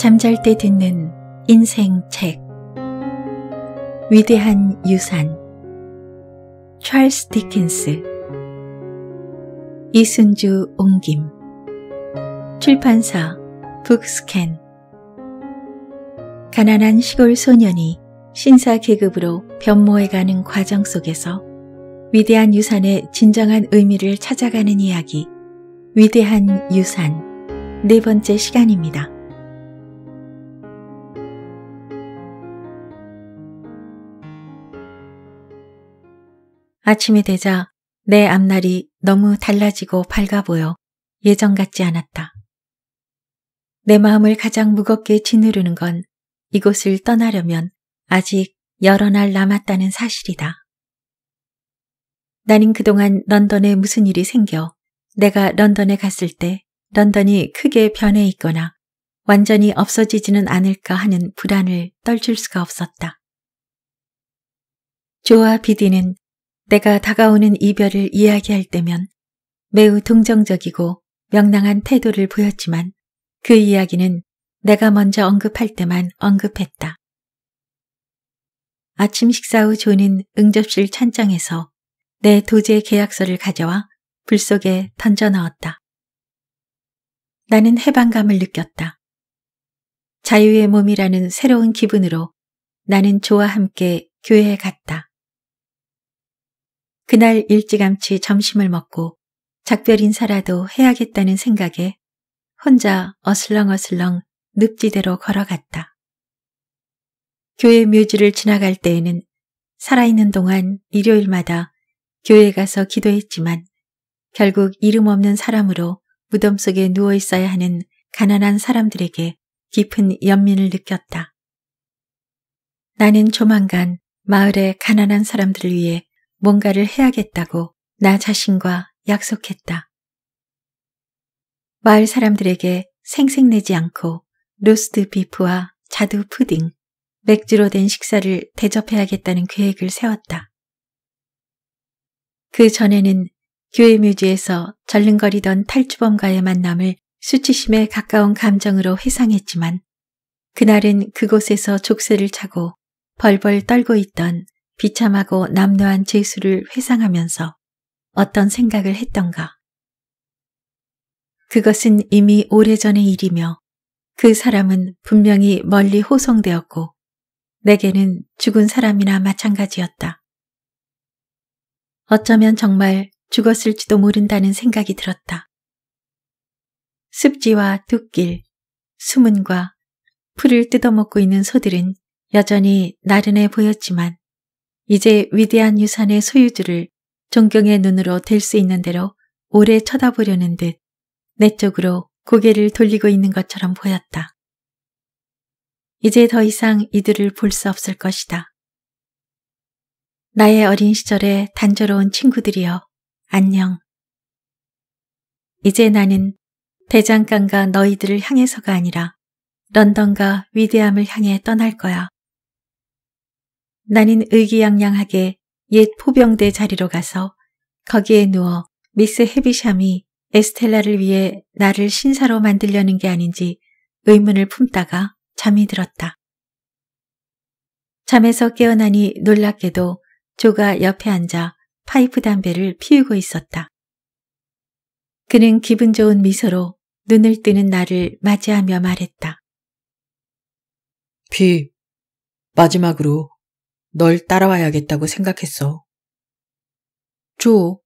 잠잘 때 듣는 인생 책 위대한 유산 찰스 디킨스 이순주 옹김 출판사 북스캔 가난한 시골 소년이 신사 계급으로 변모해가는 과정 속에서 위대한 유산의 진정한 의미를 찾아가는 이야기 위대한 유산 네 번째 시간입니다. 아침이 되자 내 앞날이 너무 달라지고 밝아 보여 예전 같지 않았다. 내 마음을 가장 무겁게 짓누르는 건 이곳을 떠나려면 아직 여러 날 남았다는 사실이다. 나는 그동안 런던에 무슨 일이 생겨 내가 런던에 갔을 때 런던이 크게 변해 있거나 완전히 없어지지는 않을까 하는 불안을 떨칠 수가 없었다. 조아 비디는 내가 다가오는 이별을 이야기할 때면 매우 동정적이고 명랑한 태도를 보였지만 그 이야기는 내가 먼저 언급할 때만 언급했다. 아침 식사 후 존은 응접실 찬장에서 내 도제 계약서를 가져와 불 속에 던져 넣었다. 나는 해방감을 느꼈다. 자유의 몸이라는 새로운 기분으로 나는 조와 함께 교회에 갔다. 그날 일찌감치 점심을 먹고 작별 인사라도 해야겠다는 생각에 혼자 어슬렁어슬렁 늪지대로 걸어갔다. 교회 묘지를 지나갈 때에는 살아있는 동안 일요일마다 교회 가서 기도했지만 결국 이름 없는 사람으로 무덤 속에 누워 있어야 하는 가난한 사람들에게 깊은 연민을 느꼈다. 나는 조만간 마을의 가난한 사람들을 위해 뭔가를 해야겠다고 나 자신과 약속했다. 마을 사람들에게 생색내지 않고 로스트 비프와 자두 푸딩, 맥주로 된 식사를 대접해야겠다는 계획을 세웠다. 그 전에는 교회 묘지에서 절름거리던 탈주범과의 만남을 수치심에 가까운 감정으로 회상했지만 그날은 그곳에서 족쇄를 차고 벌벌 떨고 있던 비참하고 남노한 죄수를 회상하면서 어떤 생각을 했던가. 그것은 이미 오래전의 일이며 그 사람은 분명히 멀리 호송되었고 내게는 죽은 사람이나 마찬가지였다. 어쩌면 정말 죽었을지도 모른다는 생각이 들었다. 습지와 둑길, 수문과 풀을 뜯어먹고 있는 소들은 여전히 나른해 보였지만 이제 위대한 유산의 소유주를 존경의 눈으로 될 수 있는 대로 오래 쳐다보려는 듯 내 쪽으로 고개를 돌리고 있는 것처럼 보였다. 이제 더 이상 이들을 볼 수 없을 것이다. 나의 어린 시절의 단조로운 친구들이여, 안녕. 이제 나는 대장간과 너희들을 향해서가 아니라 런던과 위대함을 향해 떠날 거야. 나는 의기양양하게 옛 포병대 자리로 가서 거기에 누워 미스 헤비샴이 에스텔라를 위해 나를 신사로 만들려는 게 아닌지 의문을 품다가 잠이 들었다. 잠에서 깨어나니 놀랍게도 조가 옆에 앉아 파이프 담배를 피우고 있었다. 그는 기분 좋은 미소로 눈을 뜨는 나를 맞이하며 말했다. 피, 마지막으로 널 따라와야겠다고 생각했어. 조,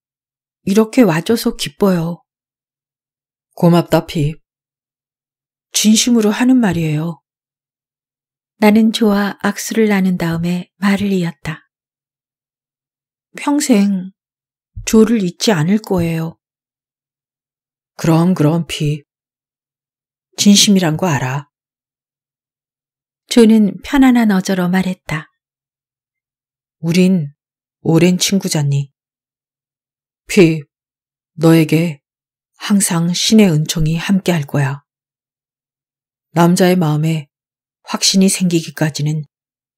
이렇게 와줘서 기뻐요. 고맙다, 핍. 진심으로 하는 말이에요. 나는 조와 악수를 나눈 다음에 말을 이었다. 평생 조를 잊지 않을 거예요. 그럼, 그럼, 피. 진심이란 거 알아. 조는 편안한 어조로 말했다. 우린 오랜 친구잖니. 피, 너에게 항상 신의 은총이 함께 할 거야. 남자의 마음에 확신이 생기기까지는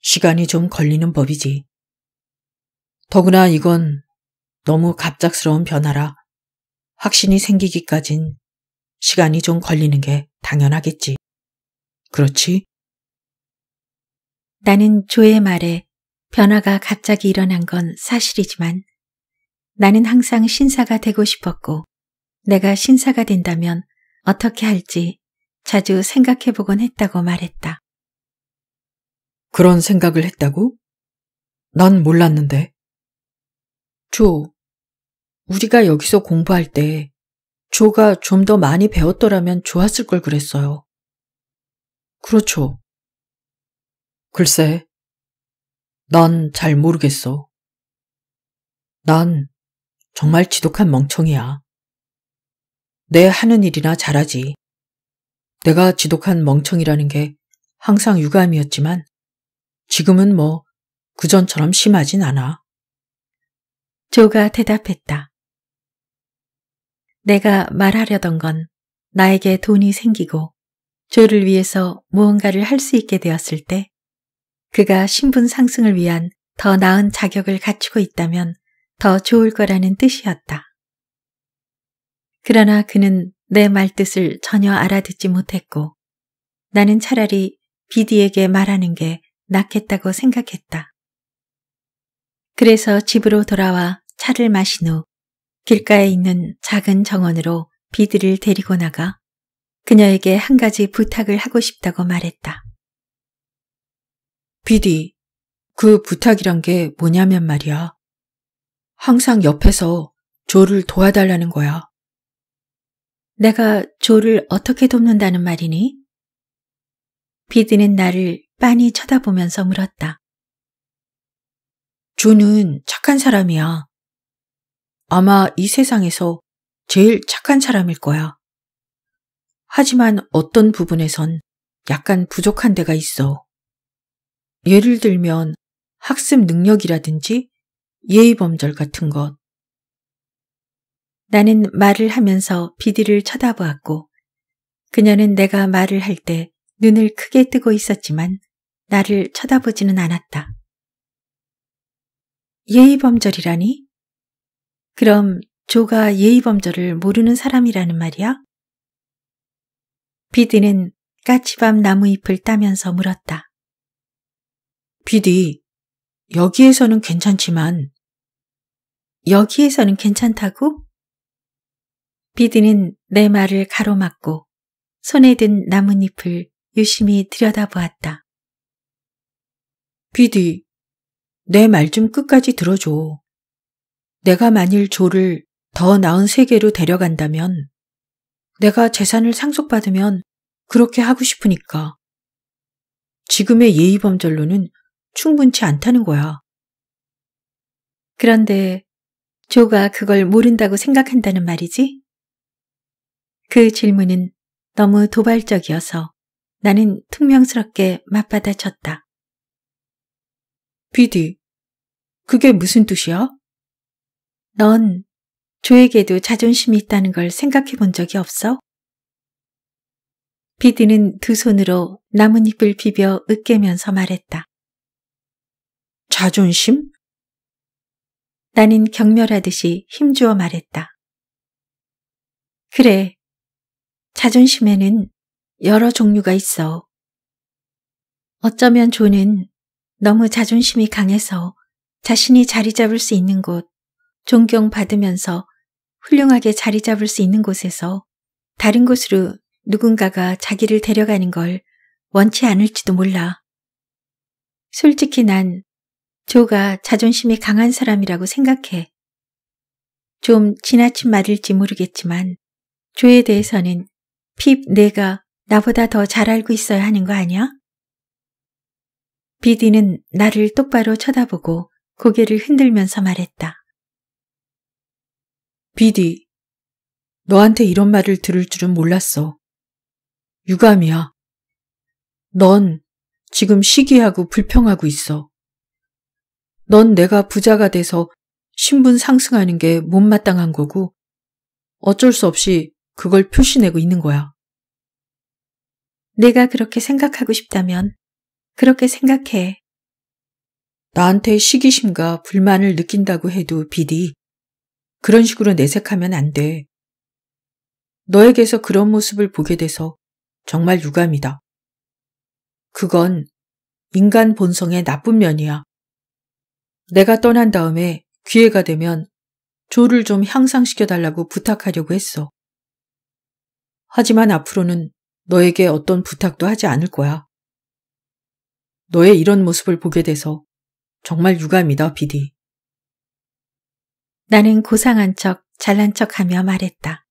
시간이 좀 걸리는 법이지. 더구나 이건 너무 갑작스러운 변화라 확신이 생기기까진 시간이 좀 걸리는 게 당연하겠지. 그렇지? 나는 조의 말에 변화가 갑자기 일어난 건 사실이지만 나는 항상 신사가 되고 싶었고 내가 신사가 된다면 어떻게 할지 자주 생각해보곤 했다고 말했다. 그런 생각을 했다고? 난 몰랐는데. 조, 우리가 여기서 공부할 때 조가 좀 더 많이 배웠더라면 좋았을 걸 그랬어요. 그렇죠. 글쎄, 난잘 모르겠어. 난 정말 지독한 멍청이야. 내 하는 일이나 잘하지. 내가 지독한 멍청이라는 게 항상 유감이었지만 지금은 뭐 그전처럼 심하진 않아. 조가 대답했다. 내가 말하려던 건 나에게 돈이 생기고 조를 위해서 무언가를 할 수 있게 되었을 때 그가 신분 상승을 위한 더 나은 자격을 갖추고 있다면 더 좋을 거라는 뜻이었다. 그러나 그는 내 말뜻을 전혀 알아듣지 못했고 나는 차라리 비디에게 말하는 게 낫겠다고 생각했다. 그래서 집으로 돌아와 차를 마신 후 길가에 있는 작은 정원으로 비디를 데리고 나가 그녀에게 한 가지 부탁을 하고 싶다고 말했다. 비디, 그 부탁이란 게 뭐냐면 말이야. 항상 옆에서 조를 도와달라는 거야. 내가 조를 어떻게 돕는다는 말이니? 비디는 나를 빤히 쳐다보면서 물었다. 조는 착한 사람이야. 아마 이 세상에서 제일 착한 사람일 거야. 하지만 어떤 부분에선 약간 부족한 데가 있어. 예를 들면 학습 능력이라든지 예의범절 같은 것. 나는 말을 하면서 비디를 쳐다보았고 그녀는 내가 말을 할 때 눈을 크게 뜨고 있었지만 나를 쳐다보지는 않았다. 예의범절이라니? 그럼 조가 예의범절을 모르는 사람이라는 말이야? 비디는 까치밤 나무잎을 따면서 물었다. 비디, 여기에서는 괜찮지만, 여기에서는 괜찮다고? 비디는 내 말을 가로막고 손에 든 나뭇잎을 유심히 들여다보았다. 비디, 내 말 좀 끝까지 들어줘. 내가 만일 조를 더 나은 세계로 데려간다면, 내가 재산을 상속받으면 그렇게 하고 싶으니까. 지금의 예의범절로는 충분치 않다는 거야. 그런데 조가 그걸 모른다고 생각한다는 말이지? 그 질문은 너무 도발적이어서 나는 퉁명스럽게 맞받아쳤다. 비디, 그게 무슨 뜻이야? 넌 조에게도 자존심이 있다는 걸 생각해 본 적이 없어? 비디는 두 손으로 나뭇잎을 비벼 으깨면서 말했다. 자존심? 나는 경멸하듯이 힘주어 말했다. 그래. 자존심에는 여러 종류가 있어. 어쩌면 존은 너무 자존심이 강해서 자신이 자리 잡을 수 있는 곳, 존경받으면서 훌륭하게 자리 잡을 수 있는 곳에서 다른 곳으로 누군가가 자기를 데려가는 걸 원치 않을지도 몰라. 솔직히 난 조가 자존심이 강한 사람이라고 생각해. 좀 지나친 말일지 모르겠지만 조에 대해서는 핍 내가 나보다 더 잘 알고 있어야 하는 거 아니야? 비디는 나를 똑바로 쳐다보고 고개를 흔들면서 말했다. 비디, 너한테 이런 말을 들을 줄은 몰랐어. 유감이야. 넌 지금 시기하고 불평하고 있어. 넌 내가 부자가 돼서 신분 상승하는 게 못마땅한 거고 어쩔 수 없이 그걸 표시내고 있는 거야. 내가 그렇게 생각하고 싶다면 그렇게 생각해. 나한테 시기심과 불만을 느낀다고 해도 비디 그런 식으로 내색하면 안 돼. 너에게서 그런 모습을 보게 돼서 정말 유감이다. 그건 인간 본성의 나쁜 면이야. 내가 떠난 다음에 기회가 되면 조를 좀 향상시켜달라고 부탁하려고 했어. 하지만 앞으로는 너에게 어떤 부탁도 하지 않을 거야. 너의 이런 모습을 보게 돼서 정말 유감이다, 비디. 나는 고상한 척, 잘난 척 하며 말했다.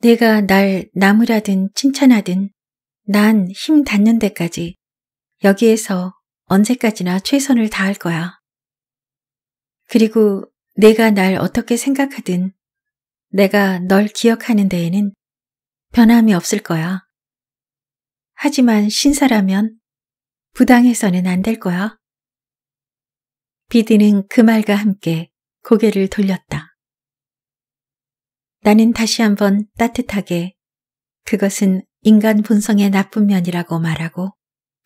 내가 날 나무라든 칭찬하든 난 힘 닿는 데까지 여기에서 언제까지나 최선을 다할 거야. 그리고 내가 날 어떻게 생각하든 내가 널 기억하는 데에는 변함이 없을 거야. 하지만 신사라면 부당해서는 안 될 거야. 비디는 그 말과 함께 고개를 돌렸다. 나는 다시 한번 따뜻하게 그것은 인간 본성의 나쁜 면이라고 말하고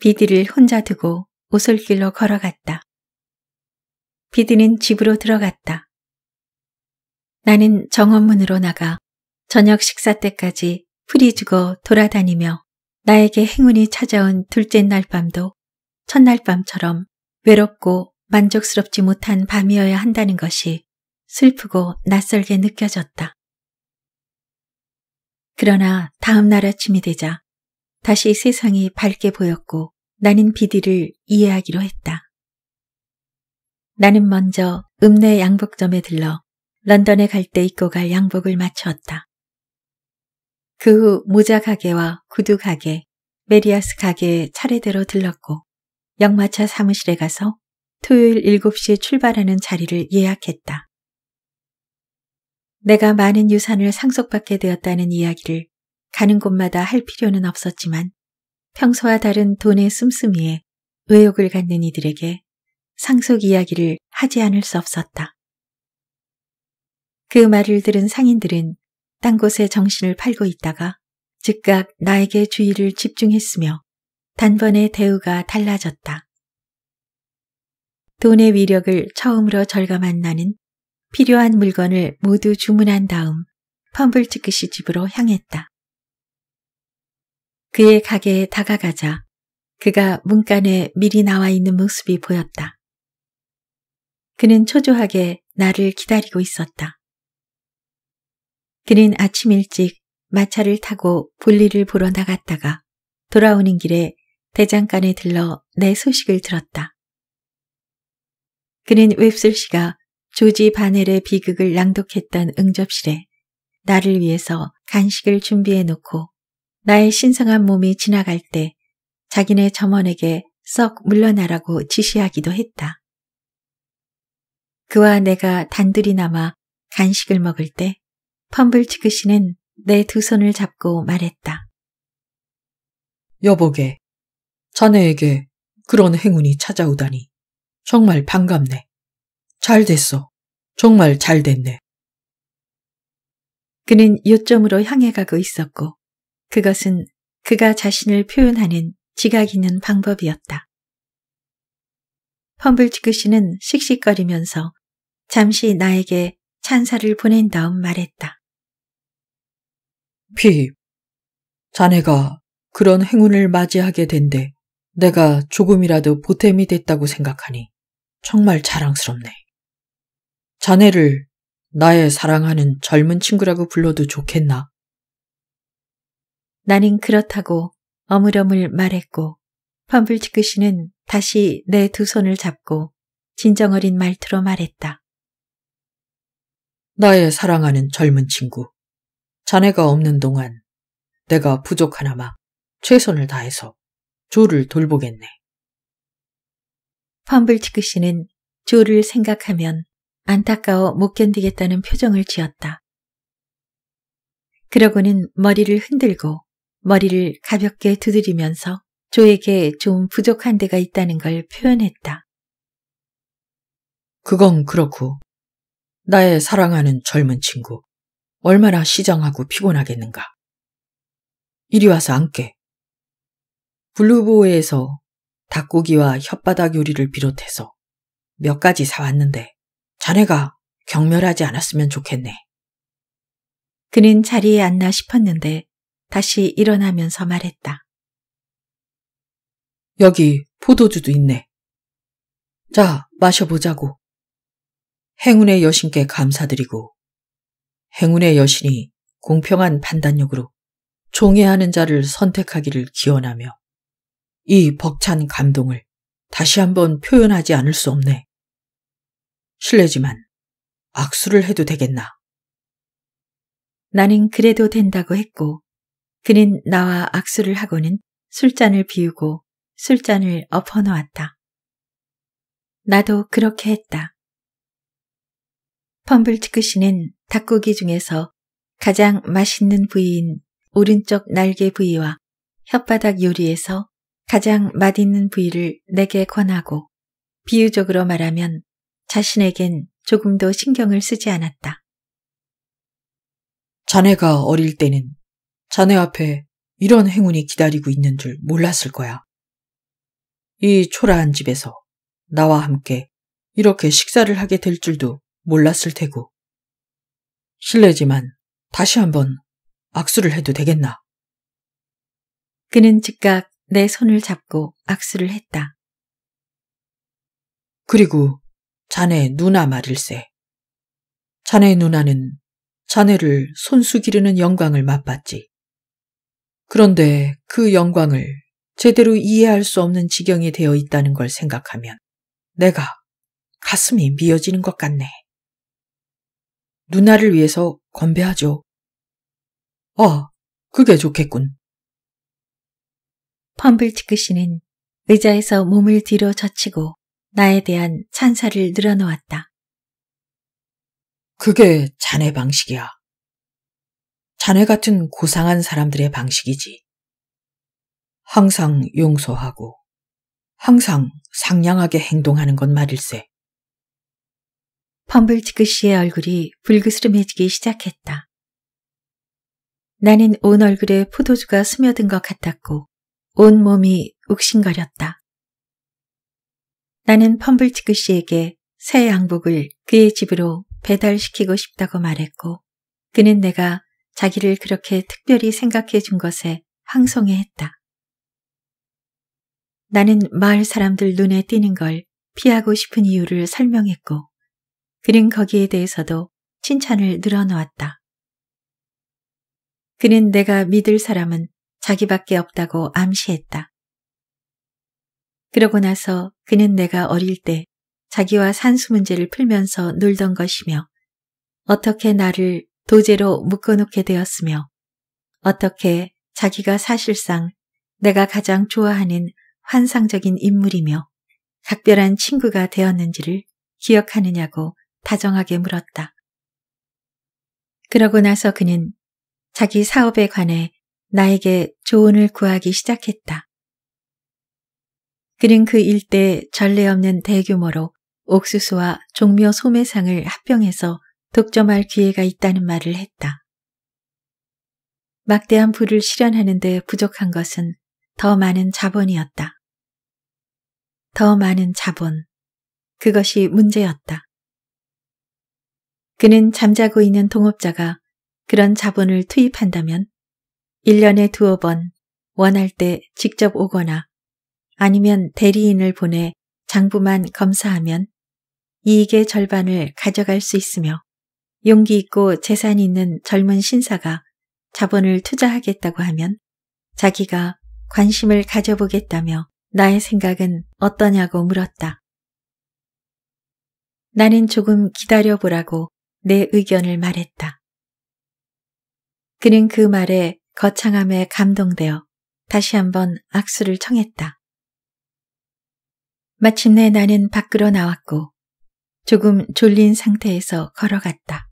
비디를 혼자 두고 오솔길로 걸어갔다. 비디는 집으로 들어갔다. 나는 정원문으로 나가 저녁 식사 때까지 풀이 주고 돌아다니며 나에게 행운이 찾아온 둘째 날 밤도 첫날 밤처럼 외롭고 만족스럽지 못한 밤이어야 한다는 것이 슬프고 낯설게 느껴졌다. 그러나 다음 날 아침이 되자 다시 세상이 밝게 보였고 나는 비디를 이해하기로 했다. 나는 먼저 읍내 양복점에 들러 런던에 갈 때 입고 갈 양복을 맞추었다. 그 후 모자 가게와 구두 가게, 메리아스 가게에 차례대로 들렀고 역마차 사무실에 가서 토요일 7시에 출발하는 자리를 예약했다. 내가 많은 유산을 상속받게 되었다는 이야기를 가는 곳마다 할 필요는 없었지만 평소와 다른 돈의 씀씀이에 의욕을 갖는 이들에게 상속 이야기를 하지 않을 수 없었다. 그 말을 들은 상인들은 딴 곳에 정신을 팔고 있다가 즉각 나에게 주의를 집중했으며 단번에 대우가 달라졌다. 돈의 위력을 처음으로 절감한 나는 필요한 물건을 모두 주문한 다음 펌블 찌크시 집으로 향했다. 그의 가게에 다가가자 그가 문간에 미리 나와 있는 모습이 보였다. 그는 초조하게 나를 기다리고 있었다. 그는 아침 일찍 마차를 타고 볼일을 보러 나갔다가 돌아오는 길에 대장간에 들러 내 소식을 들었다. 그는 웹슬 씨가 조지 바넬의 비극을 낭독했던 응접실에 나를 위해서 간식을 준비해 놓고 나의 신성한 몸이 지나갈 때 자기네 점원에게 썩 물러나라고 지시하기도 했다. 그와 내가 단둘이 남아 간식을 먹을 때 펌블 치크씨는 내 두 손을 잡고 말했다. 여보게, 자네에게 그런 행운이 찾아오다니 정말 반갑네. 잘 됐어. 정말 잘 됐네. 그는 요점으로 향해 가고 있었고 그것은 그가 자신을 표현하는 지각 있는 방법이었다. 펌블티크 씨는 씩씩거리면서 잠시 나에게 찬사를 보낸 다음 말했다. 피, 자네가 그런 행운을 맞이하게 된데 내가 조금이라도 보탬이 됐다고 생각하니 정말 자랑스럽네. 자네를 나의 사랑하는 젊은 친구라고 불러도 좋겠나? 나는 그렇다고 어물어물 말했고 펌블치크 씨는 다시 내 두 손을 잡고 진정어린 말투로 말했다. 나의 사랑하는 젊은 친구, 자네가 없는 동안 내가 부족하나마 최선을 다해서 조를 돌보겠네. 펌블치크 씨는 조를 생각하면 안타까워 못 견디겠다는 표정을 지었다. 그러고는 머리를 흔들고 머리를 가볍게 두드리면서 조에게 좀 부족한 데가 있다는 걸 표현했다. 그건 그렇고 나의 사랑하는 젊은 친구 얼마나 시장하고 피곤하겠는가. 이리 와서 앉게. 블루보에에서 닭고기와 혓바닥 요리를 비롯해서 몇 가지 사왔는데 자네가 경멸하지 않았으면 좋겠네. 그는 자리에 앉나 싶었는데 다시 일어나면서 말했다. 여기 포도주도 있네. 자, 마셔보자고. 행운의 여신께 감사드리고, 행운의 여신이 공평한 판단력으로 종해하는 자를 선택하기를 기원하며, 이 벅찬 감동을 다시 한번 표현하지 않을 수 없네. 실례지만 악수를 해도 되겠나? 나는 그래도 된다고 했고 그는 나와 악수를 하고는 술잔을 비우고 술잔을 엎어놓았다. 나도 그렇게 했다. 펌블치크씨는 닭고기 중에서 가장 맛있는 부위인 오른쪽 날개 부위와 혓바닥 요리에서 가장 맛있는 부위를 내게 권하고 비유적으로 말하면 자신에겐 조금도 신경을 쓰지 않았다. 자네가 어릴 때는 자네 앞에 이런 행운이 기다리고 있는 줄 몰랐을 거야. 이 초라한 집에서 나와 함께 이렇게 식사를 하게 될 줄도 몰랐을 테고. 실례지만 다시 한번 악수를 해도 되겠나? 그는 즉각 내 손을 잡고 악수를 했다. 그리고 자네 누나 말일세. 자네 누나는 자네를 손수 기르는 영광을 맛봤지. 그런데 그 영광을 제대로 이해할 수 없는 지경이 되어 있다는 걸 생각하면 내가 가슴이 미어지는 것 같네. 누나를 위해서 건배하죠. 아, 그게 좋겠군. 펌블티크 씨는 의자에서 몸을 뒤로 젖히고 나에 대한 찬사를 늘어놓았다. 그게 자네 방식이야. 자네 같은 고상한 사람들의 방식이지. 항상 용서하고 항상 상냥하게 행동하는 건 말일세. 펌블티크 씨의 얼굴이 불그스름해지기 시작했다. 나는 온 얼굴에 포도주가 스며든 것 같았고 온 몸이 욱신거렸다. 나는 펌블티크 씨에게 새 양복을 그의 집으로 배달시키고 싶다고 말했고 그는 내가 자기를 그렇게 특별히 생각해 준 것에 항송해 했다. 나는 마을 사람들 눈에 띄는 걸 피하고 싶은 이유를 설명했고 그는 거기에 대해서도 칭찬을 늘어놓았다. 그는 내가 믿을 사람은 자기밖에 없다고 암시했다. 그러고 나서 그는 내가 어릴 때 자기와 산수 문제를 풀면서 놀던 것이며 어떻게 나를 도제로 묶어놓게 되었으며 어떻게 자기가 사실상 내가 가장 좋아하는 환상적인 인물이며 각별한 친구가 되었는지를 기억하느냐고 다정하게 물었다. 그러고 나서 그는 자기 사업에 관해 나에게 조언을 구하기 시작했다. 그는 그 일대 전례 없는 대규모로 옥수수와 종묘 소매상을 합병해서 독점할 기회가 있다는 말을 했다. 막대한 부를 실현하는 데 부족한 것은 더 많은 자본이었다. 더 많은 자본. 그것이 문제였다. 그는 잠자고 있는 동업자가 그런 자본을 투입한다면 1년에 두어 번 원할 때 직접 오거나 아니면 대리인을 보내 장부만 검사하면 이익의 절반을 가져갈 수 있으며 용기 있고 재산 있는 젊은 신사가 자본을 투자하겠다고 하면 자기가 관심을 가져보겠다며 나의 생각은 어떠냐고 물었다. 나는 조금 기다려보라고 내 의견을 말했다. 그는 그 말에 거창함에 감동되어 다시 한번 악수를 청했다. 마침내 나는 밖으로 나왔고 조금 졸린 상태에서 걸어갔다.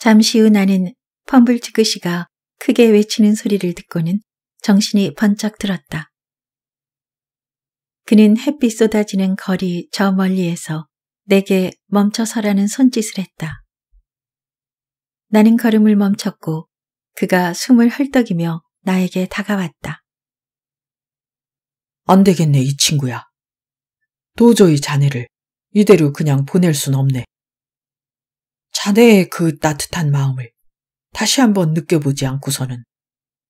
잠시 후 나는 펌블티그 씨가 크게 외치는 소리를 듣고는 정신이 번쩍 들었다. 그는 햇빛 쏟아지는 거리 저 멀리에서 내게 멈춰서라는 손짓을 했다. 나는 걸음을 멈췄고 그가 숨을 헐떡이며 나에게 다가왔다. 안 되겠네, 이 친구야. 도저히 자네를 이대로 그냥 보낼 순 없네. 자네의 그 따뜻한 마음을 다시 한번 느껴보지 않고서는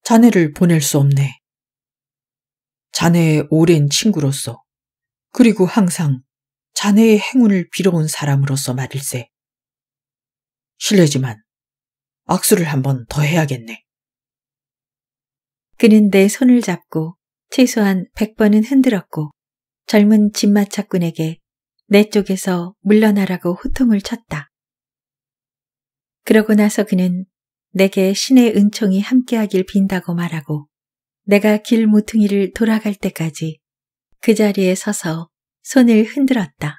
자네를 보낼 수 없네. 자네의 오랜 친구로서 그리고 항상 자네의 행운을 빌어온 사람으로서 말일세. 실례지만 악수를 한번 더 해야겠네. 그는 내 손을 잡고 최소한 100번은 흔들었고 젊은 집마차꾼에게내 쪽에서 물러나라고 호통을 쳤다. 그러고 나서 그는 내게 신의 은총이 함께하길 빈다고 말하고 내가 길무퉁이를 돌아갈 때까지 그 자리에 서서 손을 흔들었다.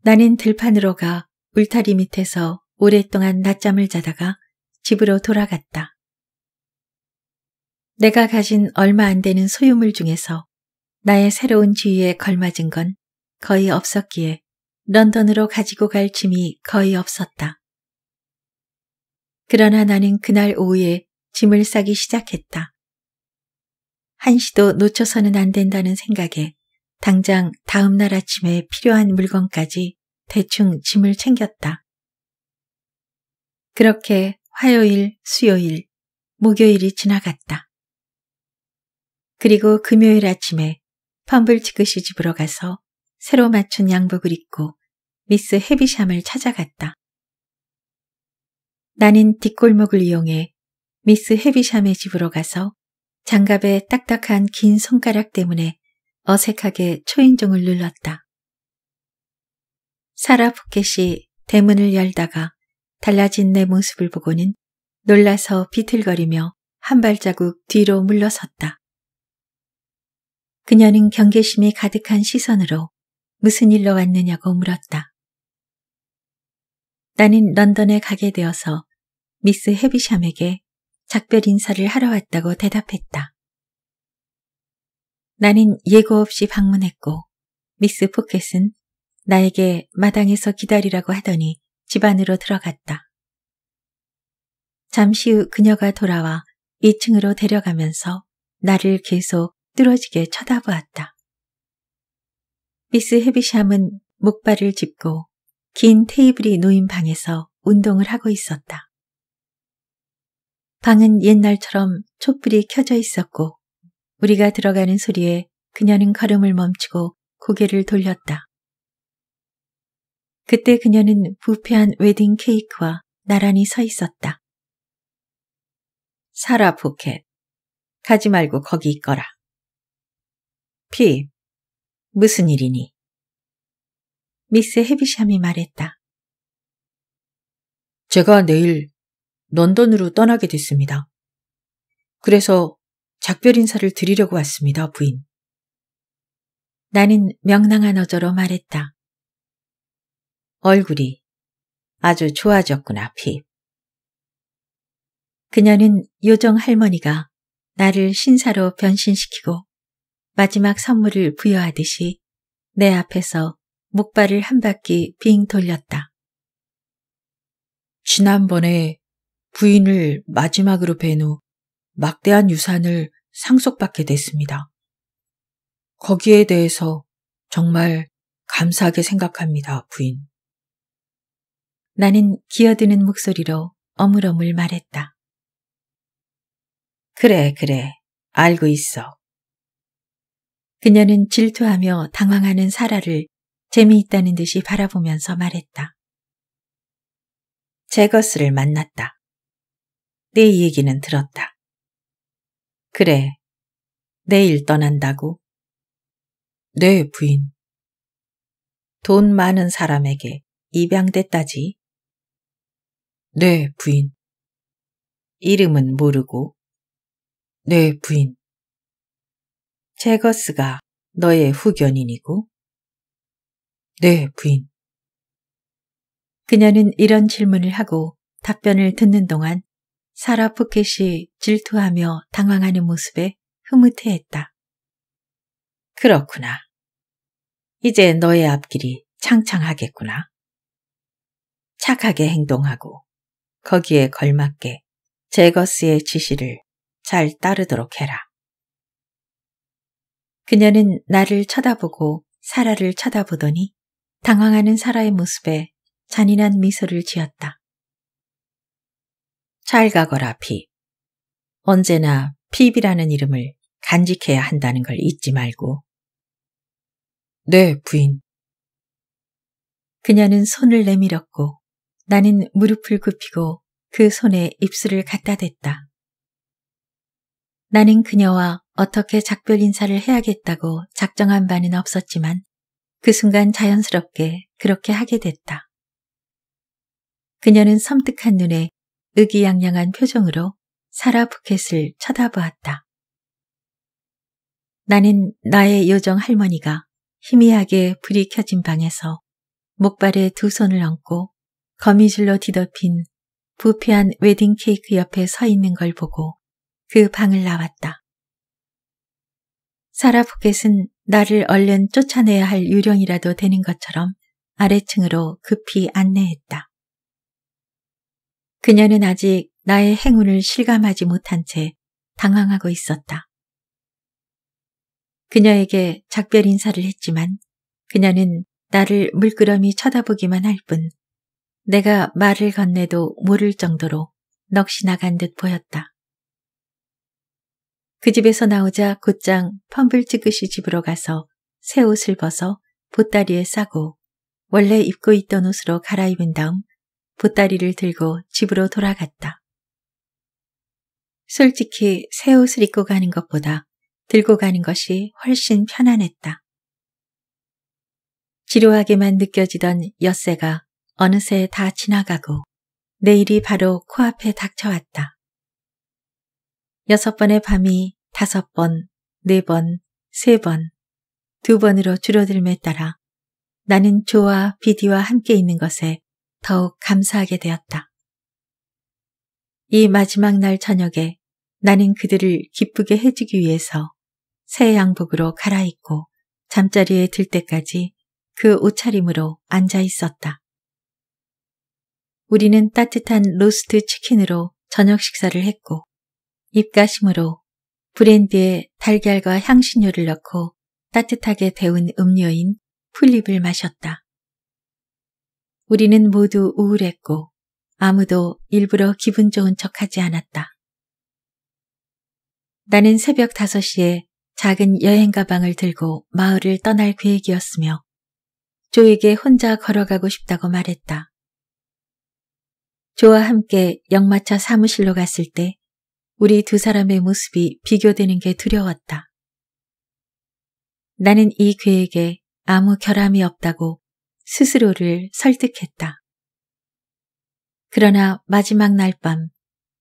나는 들판으로 가 울타리 밑에서 오랫동안 낮잠을 자다가 집으로 돌아갔다. 내가 가진 얼마 안 되는 소유물 중에서 나의 새로운 지위에 걸맞은 건 거의 없었기에 런던으로 가지고 갈 짐이 거의 없었다. 그러나 나는 그날 오후에 짐을 싸기 시작했다. 한시도 놓쳐서는 안 된다는 생각에 당장 다음날 아침에 필요한 물건까지 대충 짐을 챙겼다. 그렇게 화요일, 수요일, 목요일이 지나갔다. 그리고 금요일 아침에 펌블치크 시 집으로 가서 새로 맞춘 양복을 입고 미스 헤비샴을 찾아갔다. 나는 뒷골목을 이용해 미스 헤비샴의 집으로 가서 장갑의 딱딱한 긴 손가락 때문에 어색하게 초인종을 눌렀다. 사라 포켓이 대문을 열다가 달라진 내 모습을 보고는 놀라서 비틀거리며 한 발자국 뒤로 물러섰다. 그녀는 경계심이 가득한 시선으로 무슨 일로 왔느냐고 물었다. 나는 런던에 가게 되어서 미스 헤비샴에게 작별 인사를 하러 왔다고 대답했다. 나는 예고 없이 방문했고 미스 포켓은 나에게 마당에서 기다리라고 하더니 집 안으로 들어갔다. 잠시 후 그녀가 돌아와 2층으로 데려가면서 나를 계속 뚫어지게 쳐다보았다. 미스 헤비샴은 목발을 짚고 긴 테이블이 놓인 방에서 운동을 하고 있었다. 방은 옛날처럼 촛불이 켜져 있었고 우리가 들어가는 소리에 그녀는 걸음을 멈추고 고개를 돌렸다. 그때 그녀는 부패한 웨딩 케이크와 나란히 서 있었다. 사라 포켓, 가지 말고 거기 있거라. 피, 무슨 일이니? 미스 헤비샴이 말했다. 제가 내일 런던으로 떠나게 됐습니다. 그래서 작별 인사를 드리려고 왔습니다, 부인. 나는 명랑한 어조로 말했다. 얼굴이 아주 좋아졌구나, 핍. 그녀는 요정 할머니가 나를 신사로 변신시키고 마지막 선물을 부여하듯이 내 앞에서 목발을 한 바퀴 빙 돌렸다. 지난번에 부인을 마지막으로 뵌 후 막대한 유산을 상속받게 됐습니다. 거기에 대해서 정말 감사하게 생각합니다, 부인. 나는 기어드는 목소리로 어물어물 말했다. 그래, 그래. 알고 있어. 그녀는 질투하며 당황하는 사라를 재미있다는 듯이 바라보면서 말했다. 제거스를 만났다. 내 네 얘기는 들었다. 그래, 내일 떠난다고. 네, 부인. 돈 많은 사람에게 입양됐다지. 네, 부인. 이름은 모르고. 네, 부인. 제거스가 너의 후견인이고? 네, 부인. 그녀는 이런 질문을 하고 답변을 듣는 동안 사라 포켓이 질투하며 당황하는 모습에 흐뭇해했다. 그렇구나. 이제 너의 앞길이 창창하겠구나. 착하게 행동하고 거기에 걸맞게 제거스의 지시를 잘 따르도록 해라. 그녀는 나를 쳐다보고 사라를 쳐다보더니 당황하는 사라의 모습에 잔인한 미소를 지었다. 잘 가거라, 피. 언제나 피비라는 이름을 간직해야 한다는 걸 잊지 말고. 네, 부인. 그녀는 손을 내밀었고 나는 무릎을 굽히고 그 손에 입술을 갖다 댔다. 나는 그녀와 어떻게 작별 인사를 해야겠다고 작정한 바는 없었지만 그 순간 자연스럽게 그렇게 하게 됐다. 그녀는 섬뜩한 눈에 의기양양한 표정으로 사라 부켓을 쳐다보았다. 나는 나의 요정 할머니가 희미하게 불이 켜진 방에서 목발에 두 손을 얹고 거미줄로 뒤덮인 부패한 웨딩 케이크 옆에 서 있는 걸 보고 그 방을 나왔다. 사라 포켓은 나를 얼른 쫓아내야 할 유령이라도 되는 것처럼 아래층으로 급히 안내했다. 그녀는 아직 나의 행운을 실감하지 못한 채 당황하고 있었다. 그녀에게 작별 인사를 했지만 그녀는 나를 물끄러미 쳐다보기만 할 뿐 내가 말을 건네도 모를 정도로 넋이 나간 듯 보였다. 그 집에서 나오자 곧장 펌블찌그시 집으로 가서 새 옷을 벗어 보따리에 싸고 원래 입고 있던 옷으로 갈아입은 다음 보따리를 들고 집으로 돌아갔다. 솔직히 새 옷을 입고 가는 것보다 들고 가는 것이 훨씬 편안했다. 지루하게만 느껴지던 엿새가 어느새 다 지나가고 내일이 바로 코앞에 닥쳐왔다. 여섯 번의 밤이 다섯 번, 네 번, 세 번, 두 번으로 줄어들에 따라 나는 조와 비디와 함께 있는 것에 더욱 감사하게 되었다. 이 마지막 날 저녁에 나는 그들을 기쁘게 해주기 위해서 새 양복으로 갈아입고 잠자리에 들 때까지 그 옷차림으로 앉아 있었다. 우리는 따뜻한 로스트 치킨으로 저녁 식사를 했고 입가심으로 브랜드에 달걀과 향신료를 넣고 따뜻하게 데운 음료인 풀립을 마셨다. 우리는 모두 우울했고 아무도 일부러 기분 좋은 척하지 않았다. 나는 새벽 5시에 작은 여행 가방을 들고 마을을 떠날 계획이었으며 조에게 혼자 걸어가고 싶다고 말했다. 조와 함께 역마차 사무실로 갔을 때 우리 두 사람의 모습이 비교되는 게 두려웠다. 나는 이 괴에게 아무 결함이 없다고 스스로를 설득했다. 그러나 마지막 날 밤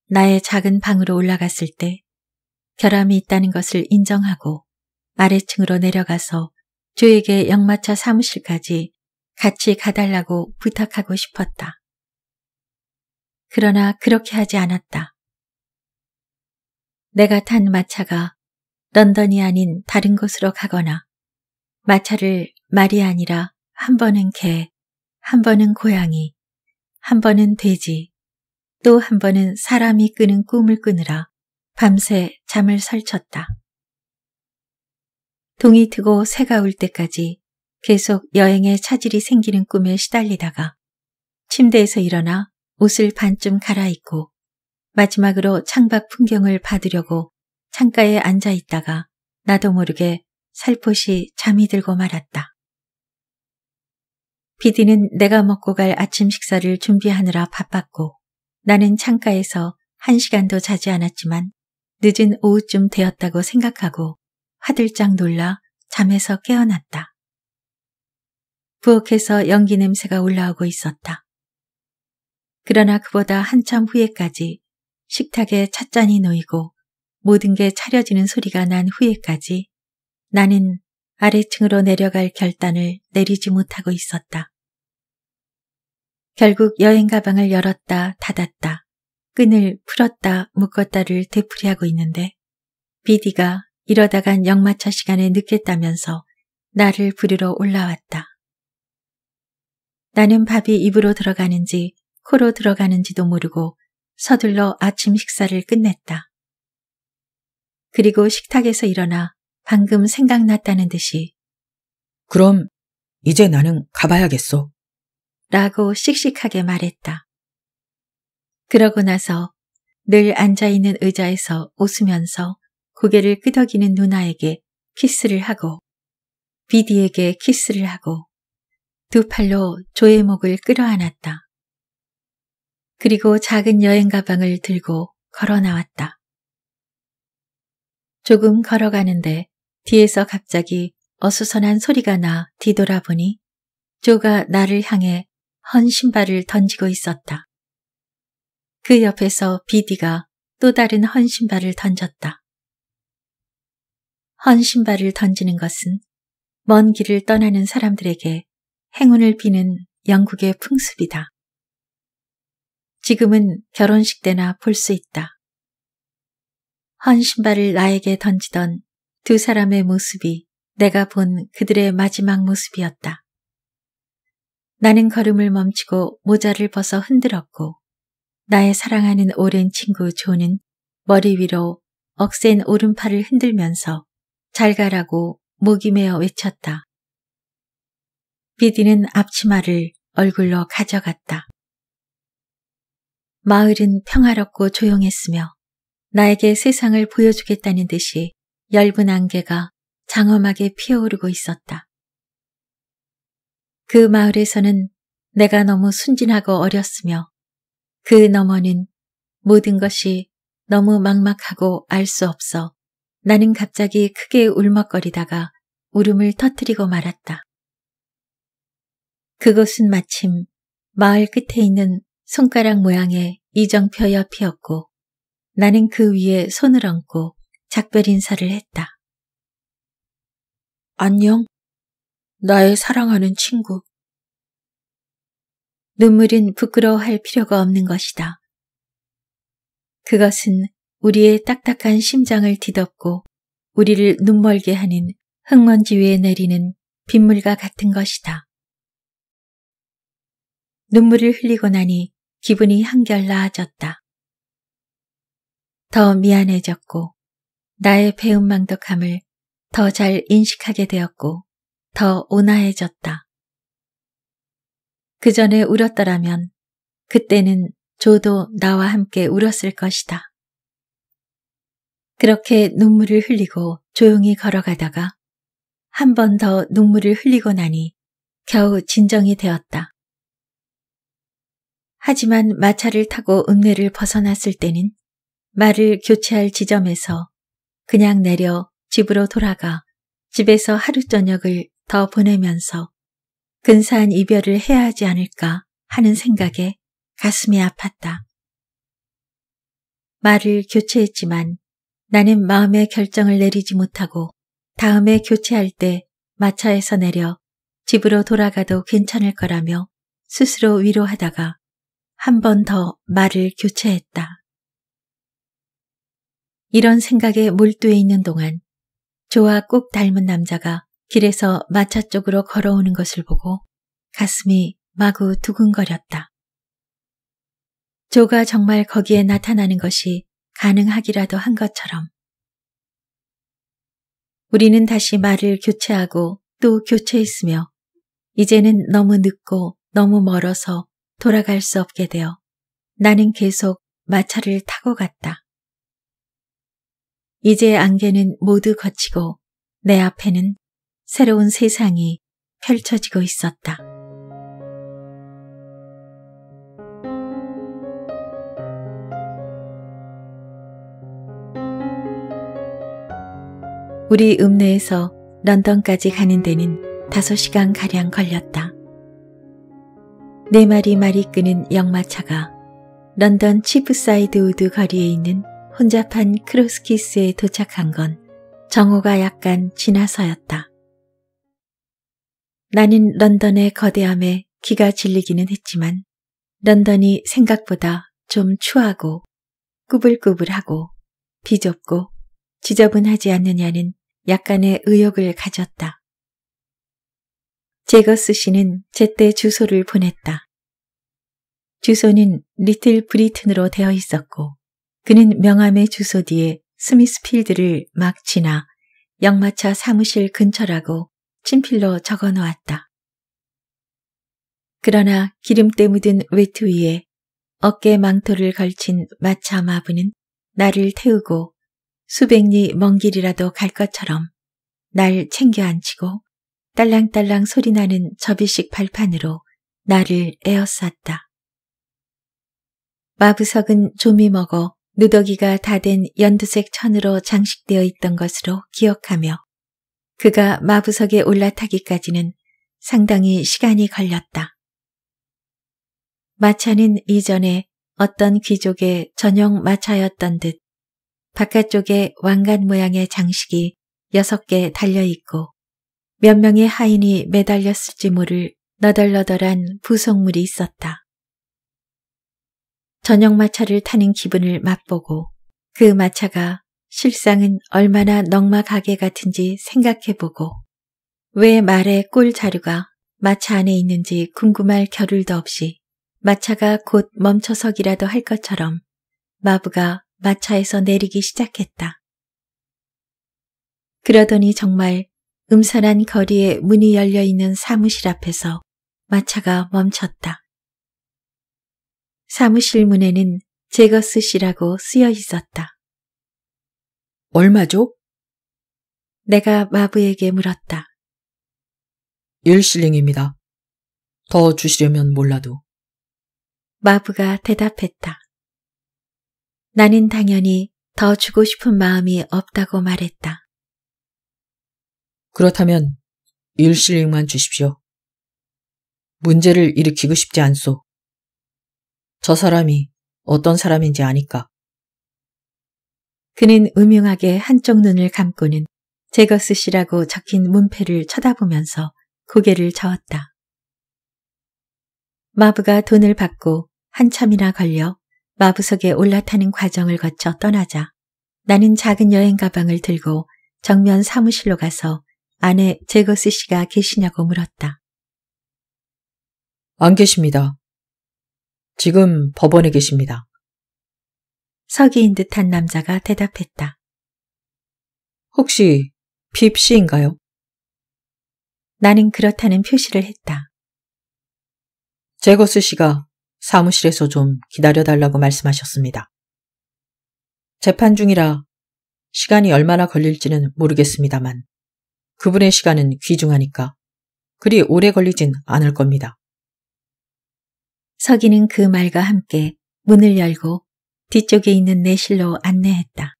나의 작은 방으로 올라갔을 때 결함이 있다는 것을 인정하고 아래층으로 내려가서 조에게 역마차 사무실까지 같이 가달라고 부탁하고 싶었다. 그러나 그렇게 하지 않았다. 내가 탄 마차가 런던이 아닌 다른 곳으로 가거나 마차를 말이 아니라 한 번은 개, 한 번은 고양이, 한 번은 돼지, 또 한 번은 사람이 끄는 꿈을 꾸느라 밤새 잠을 설쳤다. 동이 트고 새가 울 때까지 계속 여행에 차질이 생기는 꿈에 시달리다가 침대에서 일어나 옷을 반쯤 갈아입고 마지막으로 창밖 풍경을 받으려고 창가에 앉아 있다가 나도 모르게 살포시 잠이 들고 말았다. 비디는 내가 먹고 갈 아침 식사를 준비하느라 바빴고 나는 창가에서 한 시간도 자지 않았지만 늦은 오후쯤 되었다고 생각하고 화들짝 놀라 잠에서 깨어났다. 부엌에서 연기 냄새가 올라오고 있었다. 그러나 그보다 한참 후에까지 식탁에 찻잔이 놓이고 모든 게 차려지는 소리가 난 후에까지 나는 아래층으로 내려갈 결단을 내리지 못하고 있었다. 결국 여행 가방을 열었다 닫았다 끈을 풀었다 묶었다를 되풀이하고 있는데 비디가 이러다간 역마차 시간에 늦겠다면서 나를 부르러 올라왔다. 나는 밥이 입으로 들어가는지 코로 들어가는지도 모르고 서둘러 아침 식사를 끝냈다. 그리고 식탁에서 일어나 방금 생각났다는 듯이 그럼 이제 나는 가봐야겠어. 라고 씩씩하게 말했다. 그러고 나서 늘 앉아있는 의자에서 웃으면서 고개를 끄덕이는 누나에게 키스를 하고 비디에게 키스를 하고 두 팔로 조의 목을 끌어안았다. 그리고 작은 여행 가방을 들고 걸어 나왔다. 조금 걸어가는데 뒤에서 갑자기 어수선한 소리가 나 뒤돌아보니 조가 나를 향해 헌 신발을 던지고 있었다. 그 옆에서 비디가 또 다른 헌 신발을 던졌다. 헌 신발을 던지는 것은 먼 길을 떠나는 사람들에게 행운을 비는 영국의 풍습이다. 지금은 결혼식 때나 볼 수 있다. 헌 신발을 나에게 던지던 두 사람의 모습이 내가 본 그들의 마지막 모습이었다. 나는 걸음을 멈추고 모자를 벗어 흔들었고 나의 사랑하는 오랜 친구 존은 머리 위로 억센 오른팔을 흔들면서 잘 가라고 목이 메어 외쳤다. 비디는 앞치마를 얼굴로 가져갔다. 마을은 평화롭고 조용했으며 나에게 세상을 보여주겠다는 듯이 엷은 안개가 장엄하게 피어오르고 있었다. 그 마을에서는 내가 너무 순진하고 어렸으며 그 너머는 모든 것이 너무 막막하고 알 수 없어 나는 갑자기 크게 울먹거리다가 울음을 터뜨리고 말았다. 그곳은 마침 마을 끝에 있는 손가락 모양의 이정표 옆이었고 나는 그 위에 손을 얹고 작별 인사를 했다. 안녕, 나의 사랑하는 친구. 눈물은 부끄러워할 필요가 없는 것이다. 그것은 우리의 딱딱한 심장을 뒤덮고 우리를 눈멀게 하는 흙먼지 위에 내리는 빗물과 같은 것이다. 눈물을 흘리고 나니 기분이 한결 나아졌다. 더 미안해졌고 나의 배은망덕함을 더 잘 인식하게 되었고 더 온화해졌다. 그 전에 울었더라면 그때는 저도 나와 함께 울었을 것이다. 그렇게 눈물을 흘리고 조용히 걸어가다가 한 번 더 눈물을 흘리고 나니 겨우 진정이 되었다. 하지만 마차를 타고 읍내를 벗어났을 때는 말을 교체할 지점에서 그냥 내려 집으로 돌아가 집에서 하루 저녁을 더 보내면서 근사한 이별을 해야 하지 않을까 하는 생각에 가슴이 아팠다. 말을 교체했지만 나는 마음의 결정을 내리지 못하고 다음에 교체할 때 마차에서 내려 집으로 돌아가도 괜찮을 거라며 스스로 위로하다가 한번더 말을 교체했다. 이런 생각에 몰두해 있는 동안 조와 꼭 닮은 남자가 길에서 마차 쪽으로 걸어오는 것을 보고 가슴이 마구 두근거렸다. 조가 정말 거기에 나타나는 것이 가능하기라도 한 것처럼. 우리는 다시 말을 교체하고 또 교체했으며 이제는 너무 늦고 너무 멀어서 돌아갈 수 없게 되어 나는 계속 마차를 타고 갔다. 이제 안개는 모두 거치고 내 앞에는 새로운 세상이 펼쳐지고 있었다. 우리 읍내에서 런던까지 가는 데는 5시간가량 걸렸다. 네 마리 말이 끄는 역마차가 런던 치프사이드 우드 거리에 있는 혼잡한 크로스키스에 도착한 건 정오가 약간 지나서였다. 나는 런던의 거대함에 기가 질리기는 했지만 런던이 생각보다 좀 추하고 꾸불꾸불하고 비좁고 지저분하지 않느냐는 약간의 의욕을 가졌다. 제거스 씨는 제때 주소를 보냈다. 주소는 리틀 브리튼으로 되어 있었고 그는 명함의 주소 뒤에 스미스필드를 막 지나 역마차 사무실 근처라고 친필로 적어 놓았다. 그러나 기름때 묻은 외투 위에 어깨 망토를 걸친 마차 마부는 나를 태우고 수백리 먼 길이라도 갈 것처럼 날 챙겨 앉히고 딸랑딸랑 소리나는 접이식 발판으로 나를 에어쌌다. 마부석은 조미 먹어 누더기가 다 된 연두색 천으로 장식되어 있던 것으로 기억하며 그가 마부석에 올라타기까지는 상당히 시간이 걸렸다. 마차는 이전에 어떤 귀족의 전용 마차였던 듯 바깥쪽에 왕관 모양의 장식이 여섯 개 달려있고 몇 명의 하인이 매달렸을지 모를 너덜너덜한 부속물이 있었다. 저녁 마차를 타는 기분을 맛보고 그 마차가 실상은 얼마나 넉마가게 같은지 생각해보고 왜 말의 꿀 자루가 마차 안에 있는지 궁금할 겨를도 없이 마차가 곧 멈춰서기라도 할 것처럼 마부가 마차에서 내리기 시작했다. 그러더니 정말 음산한 거리에 문이 열려 있는 사무실 앞에서 마차가 멈췄다. 사무실 문에는 제거스 씨라고 쓰여 있었다. 얼마죠? 내가 마부에게 물었다. 1실링입니다. 더 주시려면 몰라도. 마부가 대답했다. 나는 당연히 더 주고 싶은 마음이 없다고 말했다. 그렇다면 일실링만 주십시오. 문제를 일으키고 싶지 않소. 저 사람이 어떤 사람인지 아니까. 그는 음흉하게 한쪽 눈을 감고는 제거스 시라고 적힌 문패를 쳐다보면서 고개를 저었다. 마부가 돈을 받고 한참이나 걸려 마부석에 올라타는 과정을 거쳐 떠나자 나는 작은 여행 가방을 들고 정면 사무실로 가서 아내 제거스 씨가 계시냐고 물었다. 안 계십니다. 지금 법원에 계십니다. 서기인 듯한 남자가 대답했다. 혹시 핍 씨인가요? 나는 그렇다는 표시를 했다. 제거스 씨가 사무실에서 좀 기다려달라고 말씀하셨습니다. 재판 중이라 시간이 얼마나 걸릴지는 모르겠습니다만 그분의 시간은 귀중하니까 그리 오래 걸리진 않을 겁니다. 서기는 그 말과 함께 문을 열고 뒤쪽에 있는 내실로 안내했다.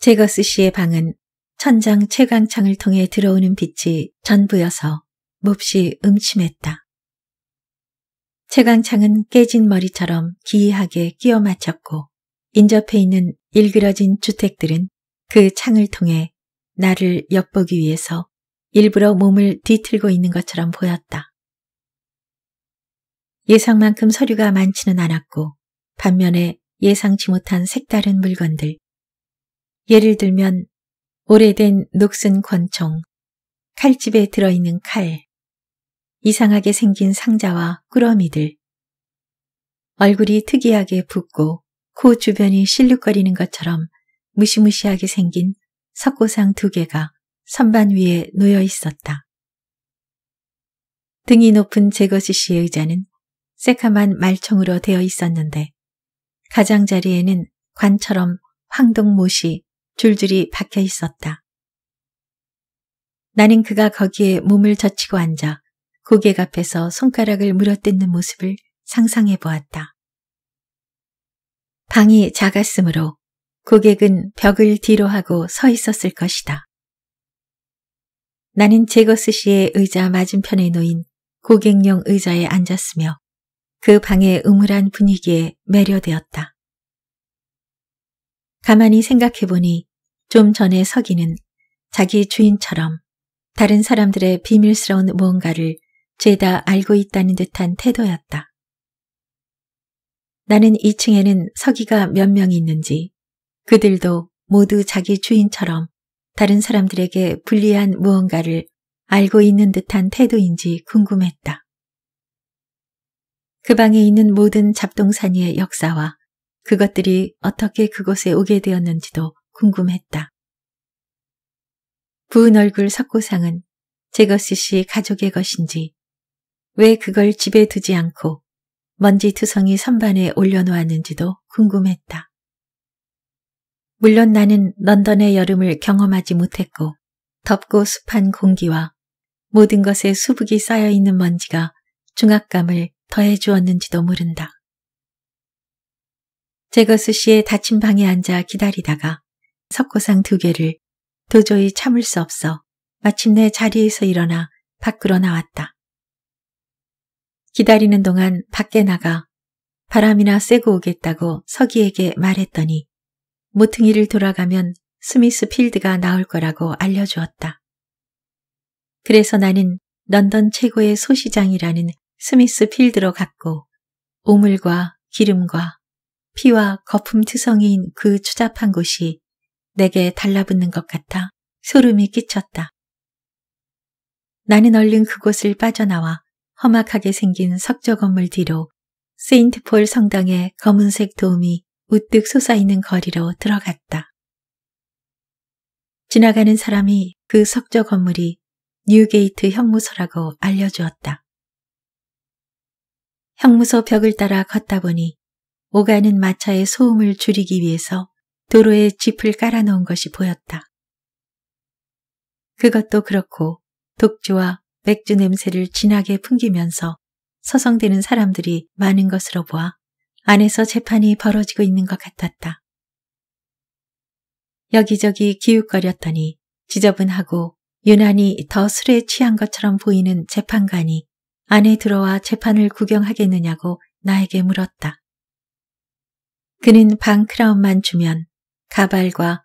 제거스 씨의 방은 천장 최강창을 통해 들어오는 빛이 전부여서 몹시 음침했다. 최강창은 깨진 머리처럼 기이하게 끼어 맞췄고 인접해 있는 일그러진 주택들은 그 창을 통해 나를 엿보기 위해서 일부러 몸을 뒤틀고 있는 것처럼 보였다. 예상만큼 서류가 많지는 않았고 반면에 예상치 못한 색다른 물건들. 예를 들면 오래된 녹슨 권총, 칼집에 들어있는 칼, 이상하게 생긴 상자와 꾸러미들, 얼굴이 특이하게 붓고 코 주변이 실룩거리는 것처럼 무시무시하게 생긴 석고상 두 개가 선반 위에 놓여 있었다. 등이 높은 제거시 씨의 의자는 새카만 말총으로 되어 있었는데 가장자리에는 관처럼 황동못이 줄줄이 박혀 있었다. 나는 그가 거기에 몸을 젖히고 앉아 고객 앞에서 손가락을 물어뜯는 모습을 상상해 보았다. 방이 작았으므로 고객은 벽을 뒤로 하고 서 있었을 것이다. 나는 제거스 씨의 의자 맞은편에 놓인 고객용 의자에 앉았으며 그 방의 음울한 분위기에 매료되었다. 가만히 생각해보니 좀 전에 서기는 자기 주인처럼 다른 사람들의 비밀스러운 무언가를 죄다 알고 있다는 듯한 태도였다. 나는 2층에는 서기가 몇 명 있는지 그들도 모두 자기 주인처럼 다른 사람들에게 불리한 무언가를 알고 있는 듯한 태도인지 궁금했다. 그 방에 있는 모든 잡동사니의 역사와 그것들이 어떻게 그곳에 오게 되었는지도 궁금했다. 부은 얼굴 석고상은 제거스 씨 가족의 것인지 왜 그걸 집에 두지 않고 먼지 투성이 선반에 올려놓았는지도 궁금했다. 물론 나는 런던의 여름을 경험하지 못했고 덥고 습한 공기와 모든 것에 수북이 쌓여있는 먼지가 중압감을 더해주었는지도 모른다. 제거스 씨의 다친 방에 앉아 기다리다가 석고상 두 개를 도저히 참을 수 없어 마침내 자리에서 일어나 밖으로 나왔다. 기다리는 동안 밖에 나가 바람이나 쐬고 오겠다고 서기에게 말했더니 모퉁이를 돌아가면 스미스 필드가 나올 거라고 알려주었다. 그래서 나는 런던 최고의 소시장이라는 스미스 필드로 갔고 오물과 기름과 피와 거품투성이인 그 추잡한 곳이 내게 달라붙는 것 같아 소름이 끼쳤다. 나는 얼른 그곳을 빠져나와 험악하게 생긴 석조 건물 뒤로 세인트 폴 성당의 검은색 도 돔이 우뚝 솟아있는 거리로 들어갔다. 지나가는 사람이 그 석조 건물이 뉴게이트 형무소라고 알려주었다. 형무소 벽을 따라 걷다 보니 오가는 마차의 소음을 줄이기 위해서 도로에 짚을 깔아놓은 것이 보였다. 그것도 그렇고 독주와 맥주 냄새를 진하게 풍기면서 서성대는 사람들이 많은 것으로 보아 안에서 재판이 벌어지고 있는 것 같았다. 여기저기 기웃거렸더니 지저분하고 유난히 더 술에 취한 것처럼 보이는 재판관이 안에 들어와 재판을 구경하겠느냐고 나에게 물었다. 그는 방 크라운만 주면 가발과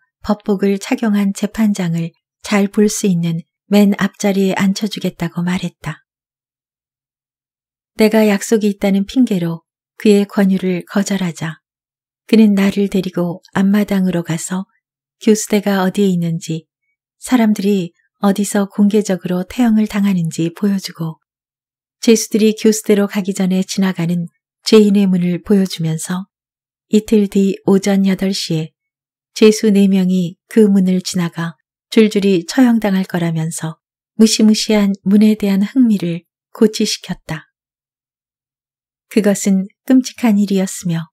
법복을 착용한 재판장을 잘 볼 수 있는 맨 앞자리에 앉혀주겠다고 말했다. 내가 약속이 있다는 핑계로 그의 권유를 거절하자 그는 나를 데리고 앞마당으로 가서 교수대가 어디에 있는지 사람들이 어디서 공개적으로 태형을 당하는지 보여주고 죄수들이 교수대로 가기 전에 지나가는 죄인의 문을 보여주면서 이틀 뒤 오전 8시에 죄수 4명이 그 문을 지나가 줄줄이 처형당할 거라면서 무시무시한 문에 대한 흥미를 고취시켰다. 그것은 끔찍한 일이었으며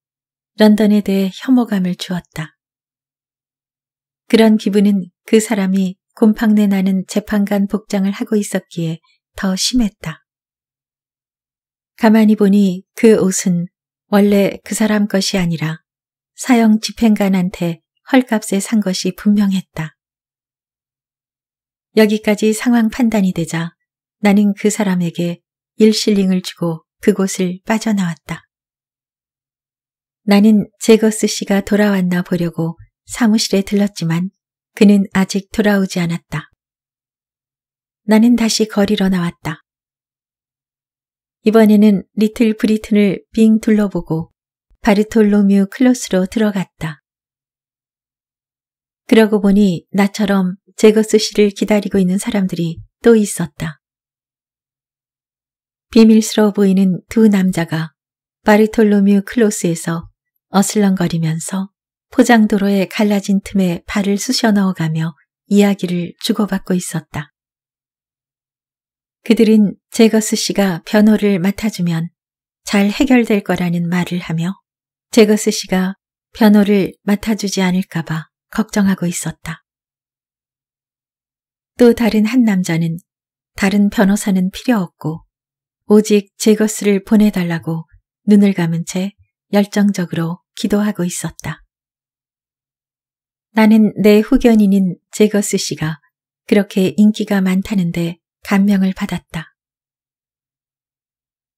런던에 대해 혐오감을 주었다. 그런 기분은 그 사람이 곰팡내 나는 재판관 복장을 하고 있었기에 더 심했다. 가만히 보니 그 옷은 원래 그 사람 것이 아니라 사형 집행관한테 헐값에 산 것이 분명했다. 여기까지 상황 판단이 되자 나는 그 사람에게 1실링을 주고 그곳을 빠져나왔다. 나는 제거스 씨가 돌아왔나 보려고 사무실에 들렀지만 그는 아직 돌아오지 않았다. 나는 다시 거리로 나왔다. 이번에는 리틀 브리튼을 빙 둘러보고 바르톨로뮤 클로스로 들어갔다. 그러고 보니 나처럼 제거스 씨를 기다리고 있는 사람들이 또 있었다. 비밀스러워 보이는 두 남자가 바리톨로뮤 클로스에서 어슬렁거리면서 포장도로에 갈라진 틈에 발을 쑤셔 넣어가며 이야기를 주고받고 있었다. 그들은 제거스 씨가 변호를 맡아주면 잘 해결될 거라는 말을 하며 제거스 씨가 변호를 맡아주지 않을까봐 걱정하고 있었다. 또 다른 한 남자는 다른 변호사는 필요 없고 오직 제거스를 보내달라고 눈을 감은 채 열정적으로 기도하고 있었다. 나는 내 후견인인 제거스 씨가 그렇게 인기가 많다는데 감명을 받았다.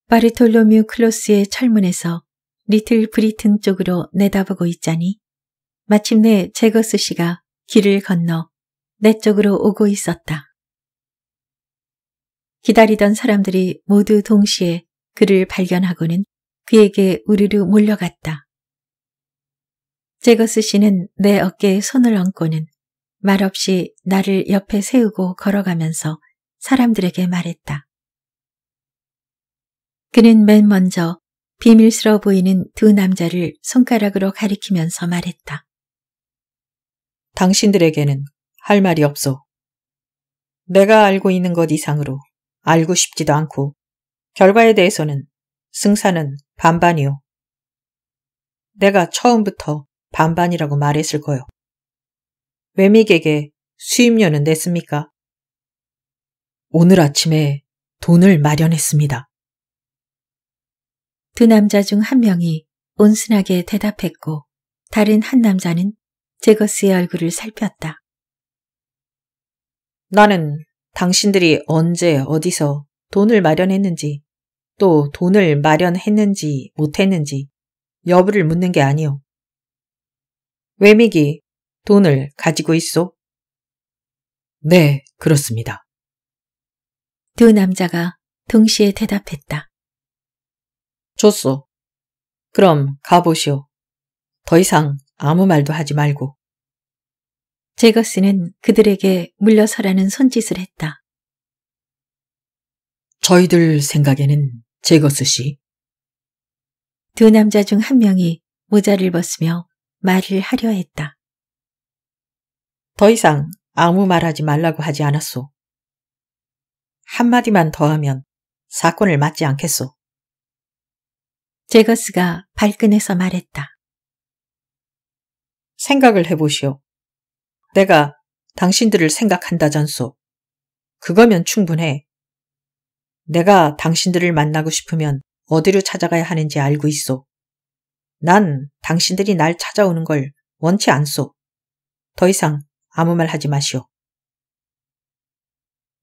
바르톨로뮤 클로스의 철문에서 리틀 브리튼 쪽으로 내다보고 있자니 마침내 제거스 씨가 길을 건너 내 쪽으로 오고 있었다. 기다리던 사람들이 모두 동시에 그를 발견하고는 그에게 우르르 몰려갔다. 제거스 씨는 내 어깨에 손을 얹고는 말없이 나를 옆에 세우고 걸어가면서 사람들에게 말했다. 그는 맨 먼저 비밀스러워 보이는 두 남자를 손가락으로 가리키면서 말했다. 당신들에게는 할 말이 없어 내가 알고 있는 것 이상으로 알고 싶지도 않고 결과에 대해서는 승산은 반반이요. 내가 처음부터 반반이라고 말했을 거요. 외믹에게 수입료는 냈습니까? 오늘 아침에 돈을 마련했습니다. 두 남자 중 한 명이 온순하게 대답했고 다른 한 남자는 제거스의 얼굴을 살폈다. 나는 당신들이 언제 어디서 돈을 마련했는지 또 돈을 마련했는지 못했는지 여부를 묻는 게 아니오. 외미기 돈을 가지고 있소? 네, 그렇습니다. 두 남자가 동시에 대답했다. 좋소. 그럼 가보시오. 더 이상 아무 말도 하지 말고. 제거스는 그들에게 물러서라는 손짓을 했다. 저희들 생각에는 제거스 씨. 두 남자 중 한 명이 모자를 벗으며 말을 하려 했다. 더 이상 아무 말하지 말라고 하지 않았소. 한마디만 더하면 사건을 맞지 않겠소. 제거스가 발끈해서 말했다. 생각을 해보시오. 내가 당신들을 생각한다전소. 그거면 충분해. 내가 당신들을 만나고 싶으면 어디로 찾아가야 하는지 알고 있어. 난 당신들이 날 찾아오는 걸 원치 않소. 더 이상 아무 말 하지 마시오.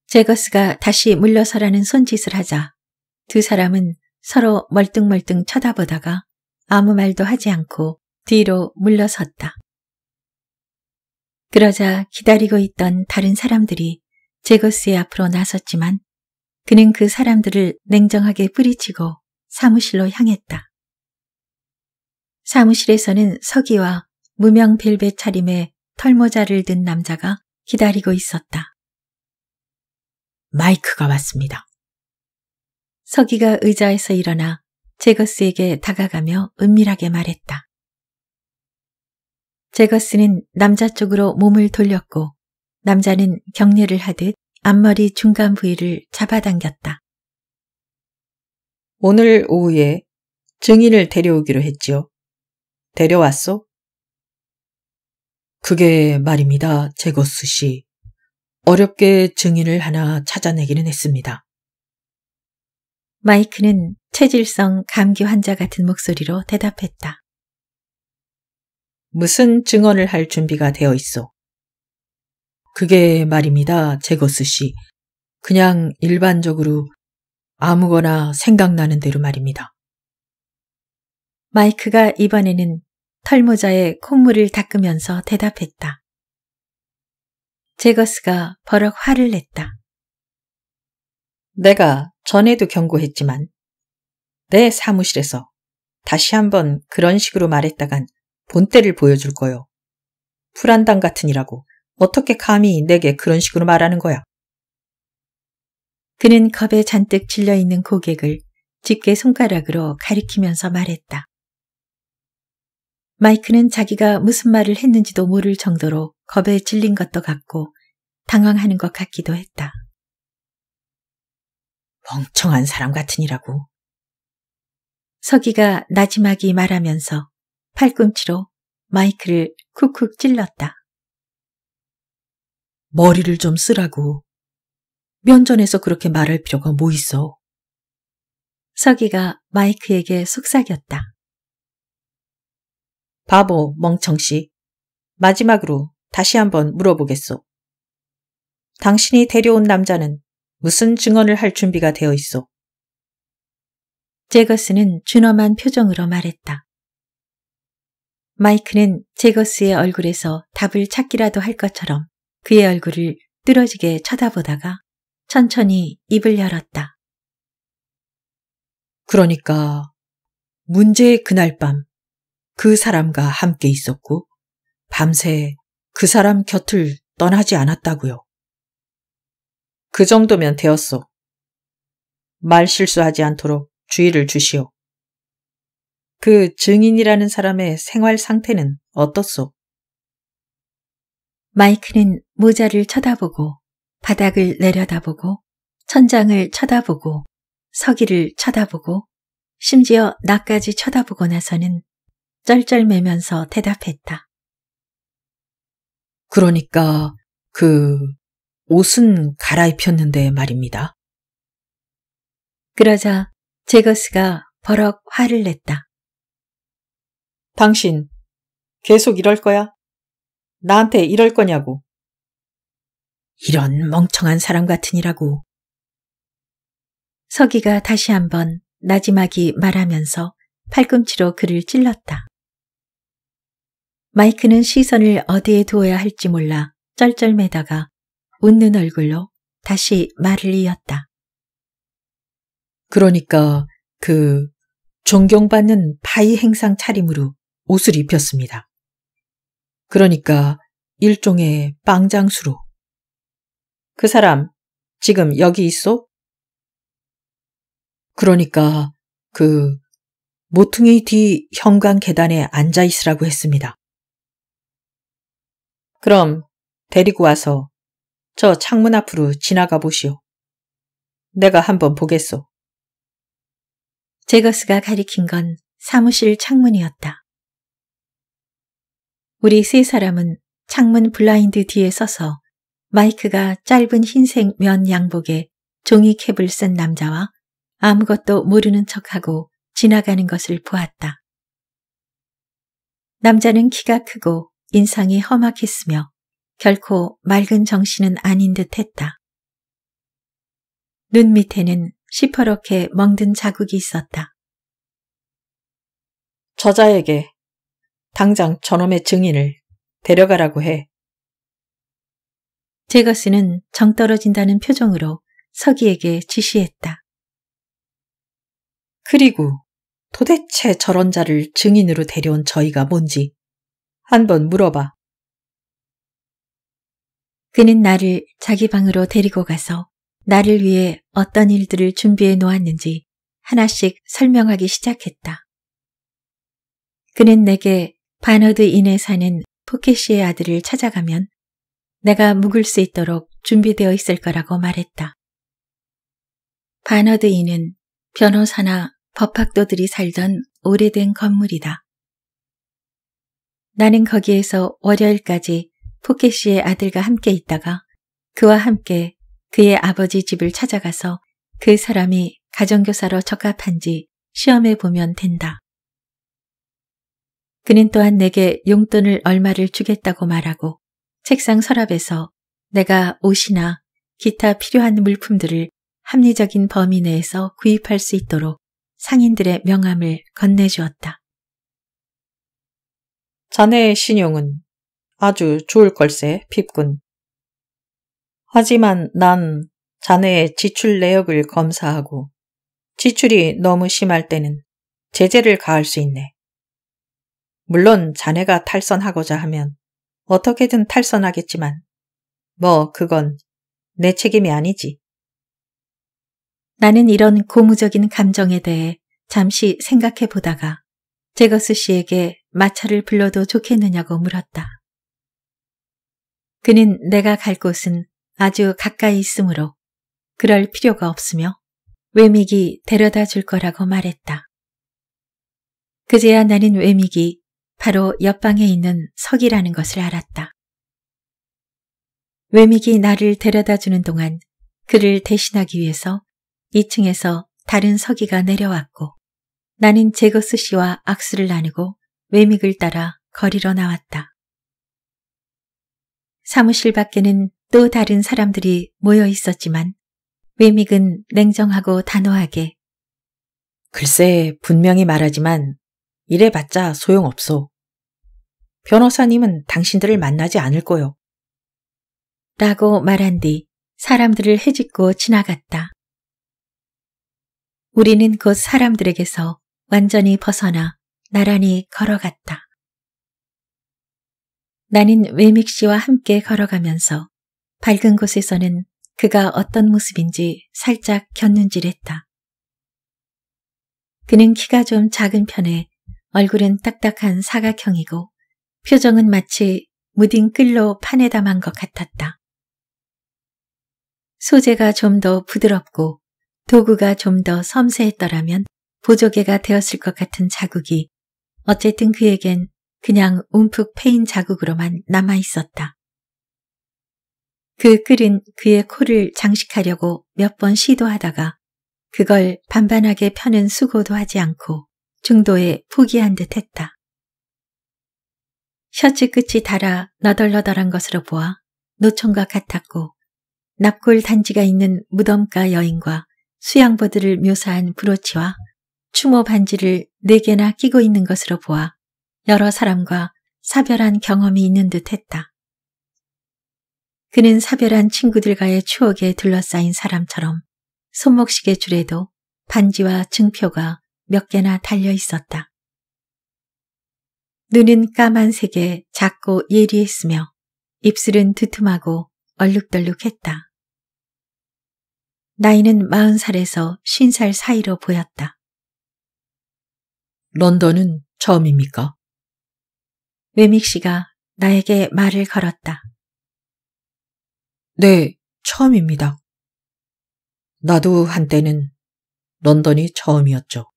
제거스가 다시 물러서라는 손짓을 하자 두 사람은 서로 멀뚱멀뚱 쳐다보다가 아무 말도 하지 않고 뒤로 물러섰다. 그러자 기다리고 있던 다른 사람들이 제거스의 앞으로 나섰지만 그는 그 사람들을 냉정하게 뿌리치고 사무실로 향했다. 사무실에서는 서기와 무명 벨벳 차림의 털모자를 든 남자가 기다리고 있었다. 마이크가 왔습니다. 서기가 의자에서 일어나 제거스에게 다가가며 은밀하게 말했다. 제거스는 남자 쪽으로 몸을 돌렸고 남자는 격려를 하듯 앞머리 중간 부위를 잡아당겼다. 오늘 오후에 증인을 데려오기로 했지요. 데려왔소? 그게 말입니다, 제거스 씨. 어렵게 증인을 하나 찾아내기는 했습니다. 마이크는 체질성 감기 환자 같은 목소리로 대답했다. 무슨 증언을 할 준비가 되어 있어? 그게 말입니다, 제거스 씨. 그냥 일반적으로 아무거나 생각나는 대로 말입니다. 마이크가 이번에는 털모자에 콧물을 닦으면서 대답했다. 제거스가 버럭 화를 냈다. 내가 전에도 경고했지만 내 사무실에서 다시 한번 그런 식으로 말했다간 본때를 보여줄 거요. 불안당 같으니라고 어떻게 감히 내게 그런 식으로 말하는 거야. 그는 겁에 잔뜩 질려있는 고객을 집게 손가락으로 가리키면서 말했다. 마이크는 자기가 무슨 말을 했는지도 모를 정도로 겁에 질린 것도 같고 당황하는 것 같기도 했다. 멍청한 사람 같으니라고. 서기가 나지막이 말하면서 팔꿈치로 마이크를 쿡쿡 찔렀다. 머리를 좀 쓰라고. 면전에서 그렇게 말할 필요가 뭐 있어. 서기가 마이크에게 속삭였다. 바보, 멍청씨. 마지막으로 다시 한번 물어보겠소. 당신이 데려온 남자는 무슨 증언을 할 준비가 되어 있어? 제거스는 준엄한 표정으로 말했다. 마이크는 제거스의 얼굴에서 답을 찾기라도 할 것처럼 그의 얼굴을 뚫어지게 쳐다보다가 천천히 입을 열었다. 그러니까 문제의 그날 밤 그 사람과 함께 있었고 밤새 그 사람 곁을 떠나지 않았다고요. 그 정도면 되었소. 말 실수하지 않도록 주의를 주시오. 그 증인이라는 사람의 생활 상태는 어떻소? 마이크는 모자를 쳐다보고 바닥을 내려다보고 천장을 쳐다보고 서기를 쳐다보고 심지어 나까지 쳐다보고 나서는 쩔쩔매면서 대답했다. 그러니까 그 옷은 갈아입혔는데 말입니다. 그러자 제거스가 버럭 화를 냈다. 당신, 계속 이럴 거야? 나한테 이럴 거냐고. 이런 멍청한 사람 같으니라고. 서기가 다시 한번 나지막이 말하면서 팔꿈치로 그를 찔렀다. 마이크는 시선을 어디에 두어야 할지 몰라 쩔쩔매다가 웃는 얼굴로 다시 말을 이었다. 그러니까 그 존경받는 바위 행상 차림으로 옷을 입혔습니다. 그러니까 일종의 빵장수로. 그 사람 지금 여기 있어? 그러니까 그 모퉁이 뒤 현관 계단에 앉아 있으라고 했습니다. 그럼 데리고 와서 저 창문 앞으로 지나가 보시오. 내가 한번 보겠소. 제거스가 가리킨 건 사무실 창문이었다. 우리 세 사람은 창문 블라인드 뒤에 서서 마이크가 짧은 흰색 면 양복에 종이캡을 쓴 남자와 아무것도 모르는 척하고 지나가는 것을 보았다. 남자는 키가 크고 인상이 험악했으며 결코 맑은 정신은 아닌 듯 했다. 눈 밑에는 시퍼렇게 멍든 자국이 있었다. 저자에게 당장 저놈의 증인을 데려가라고 해. 제거스는 정 떨어진다는 표정으로 서기에게 지시했다. 그리고 도대체 저런 자를 증인으로 데려온 저희가 뭔지 한번 물어봐. 그는 나를 자기 방으로 데리고 가서 나를 위해 어떤 일들을 준비해 놓았는지 하나씩 설명하기 시작했다. 그는 내게 바너드 인에 사는 포켓시의 아들을 찾아가면 내가 묵을 수 있도록 준비되어 있을 거라고 말했다. 바너드 인은 변호사나 법학도들이 살던 오래된 건물이다. 나는 거기에서 월요일까지 포켓시의 아들과 함께 있다가 그와 함께 그의 아버지 집을 찾아가서 그 사람이 가정교사로 적합한지 시험해 보면 된다. 그는 또한 내게 용돈을 얼마를 주겠다고 말하고 책상 서랍에서 내가 옷이나 기타 필요한 물품들을 합리적인 범위 내에서 구입할 수 있도록 상인들의 명함을 건네주었다. 자네의 신용은 아주 좋을 걸세, 핍군. 하지만 난 자네의 지출 내역을 검사하고 지출이 너무 심할 때는 제재를 가할 수 있네. 물론 자네가 탈선하고자 하면 어떻게든 탈선하겠지만 뭐 그건 내 책임이 아니지. 나는 이런 고무적인 감정에 대해 잠시 생각해 보다가 제거스 씨에게 마차를 불러도 좋겠느냐고 물었다. 그는 내가 갈 곳은 아주 가까이 있으므로 그럴 필요가 없으며 외믹이 데려다 줄 거라고 말했다. 그제야 나는 외믹이 바로 옆방에 있는 석이라는 것을 알았다. 외믹이 나를 데려다 주는 동안 그를 대신하기 위해서 2층에서 다른 서기가 내려왔고 나는 제거스 씨와 악수를 나누고 외믹을 따라 거리로 나왔다. 사무실 밖에는 또 다른 사람들이 모여 있었지만 외믹은 냉정하고 단호하게 글쎄 분명히 말하지만 이래봤자 소용없어 변호사님은 당신들을 만나지 않을 거요. 라고 말한 뒤 사람들을 헤집고 지나갔다. 우리는 곧 사람들에게서 완전히 벗어나 나란히 걸어갔다. 나는 외믹 씨와 함께 걸어가면서 밝은 곳에서는 그가 어떤 모습인지 살짝 견눈질했다 그는 키가 좀 작은 편에 얼굴은 딱딱한 사각형이고 표정은 마치 무딘 끌로 판에 담은 것 같았다. 소재가 좀 더 부드럽고 도구가 좀 더 섬세했더라면 보조개가 되었을 것 같은 자국이 어쨌든 그에겐 그냥 움푹 패인 자국으로만 남아 있었다. 그 끌은 그의 코를 장식하려고 몇 번 시도하다가 그걸 반반하게 펴는 수고도 하지 않고 중도에 포기한 듯 했다. 셔츠 끝이 달아 너덜너덜한 것으로 보아 노총과 같았고 납골 단지가 있는 무덤가 여인과 수양보들을 묘사한 브로치와 추모 반지를 네 개나 끼고 있는 것으로 보아 여러 사람과 사별한 경험이 있는 듯 했다. 그는 사별한 친구들과의 추억에 둘러싸인 사람처럼 손목시계 줄에도 반지와 증표가 몇 개나 달려 있었다. 눈은 까만색에 작고 예리했으며 입술은 두툼하고 얼룩덜룩했다. 나이는 40살에서 50살 사이로 보였다. 런던은 처음입니까? 웨믹 씨가 나에게 말을 걸었다. 네, 처음입니다. 나도 한때는 런던이 처음이었죠.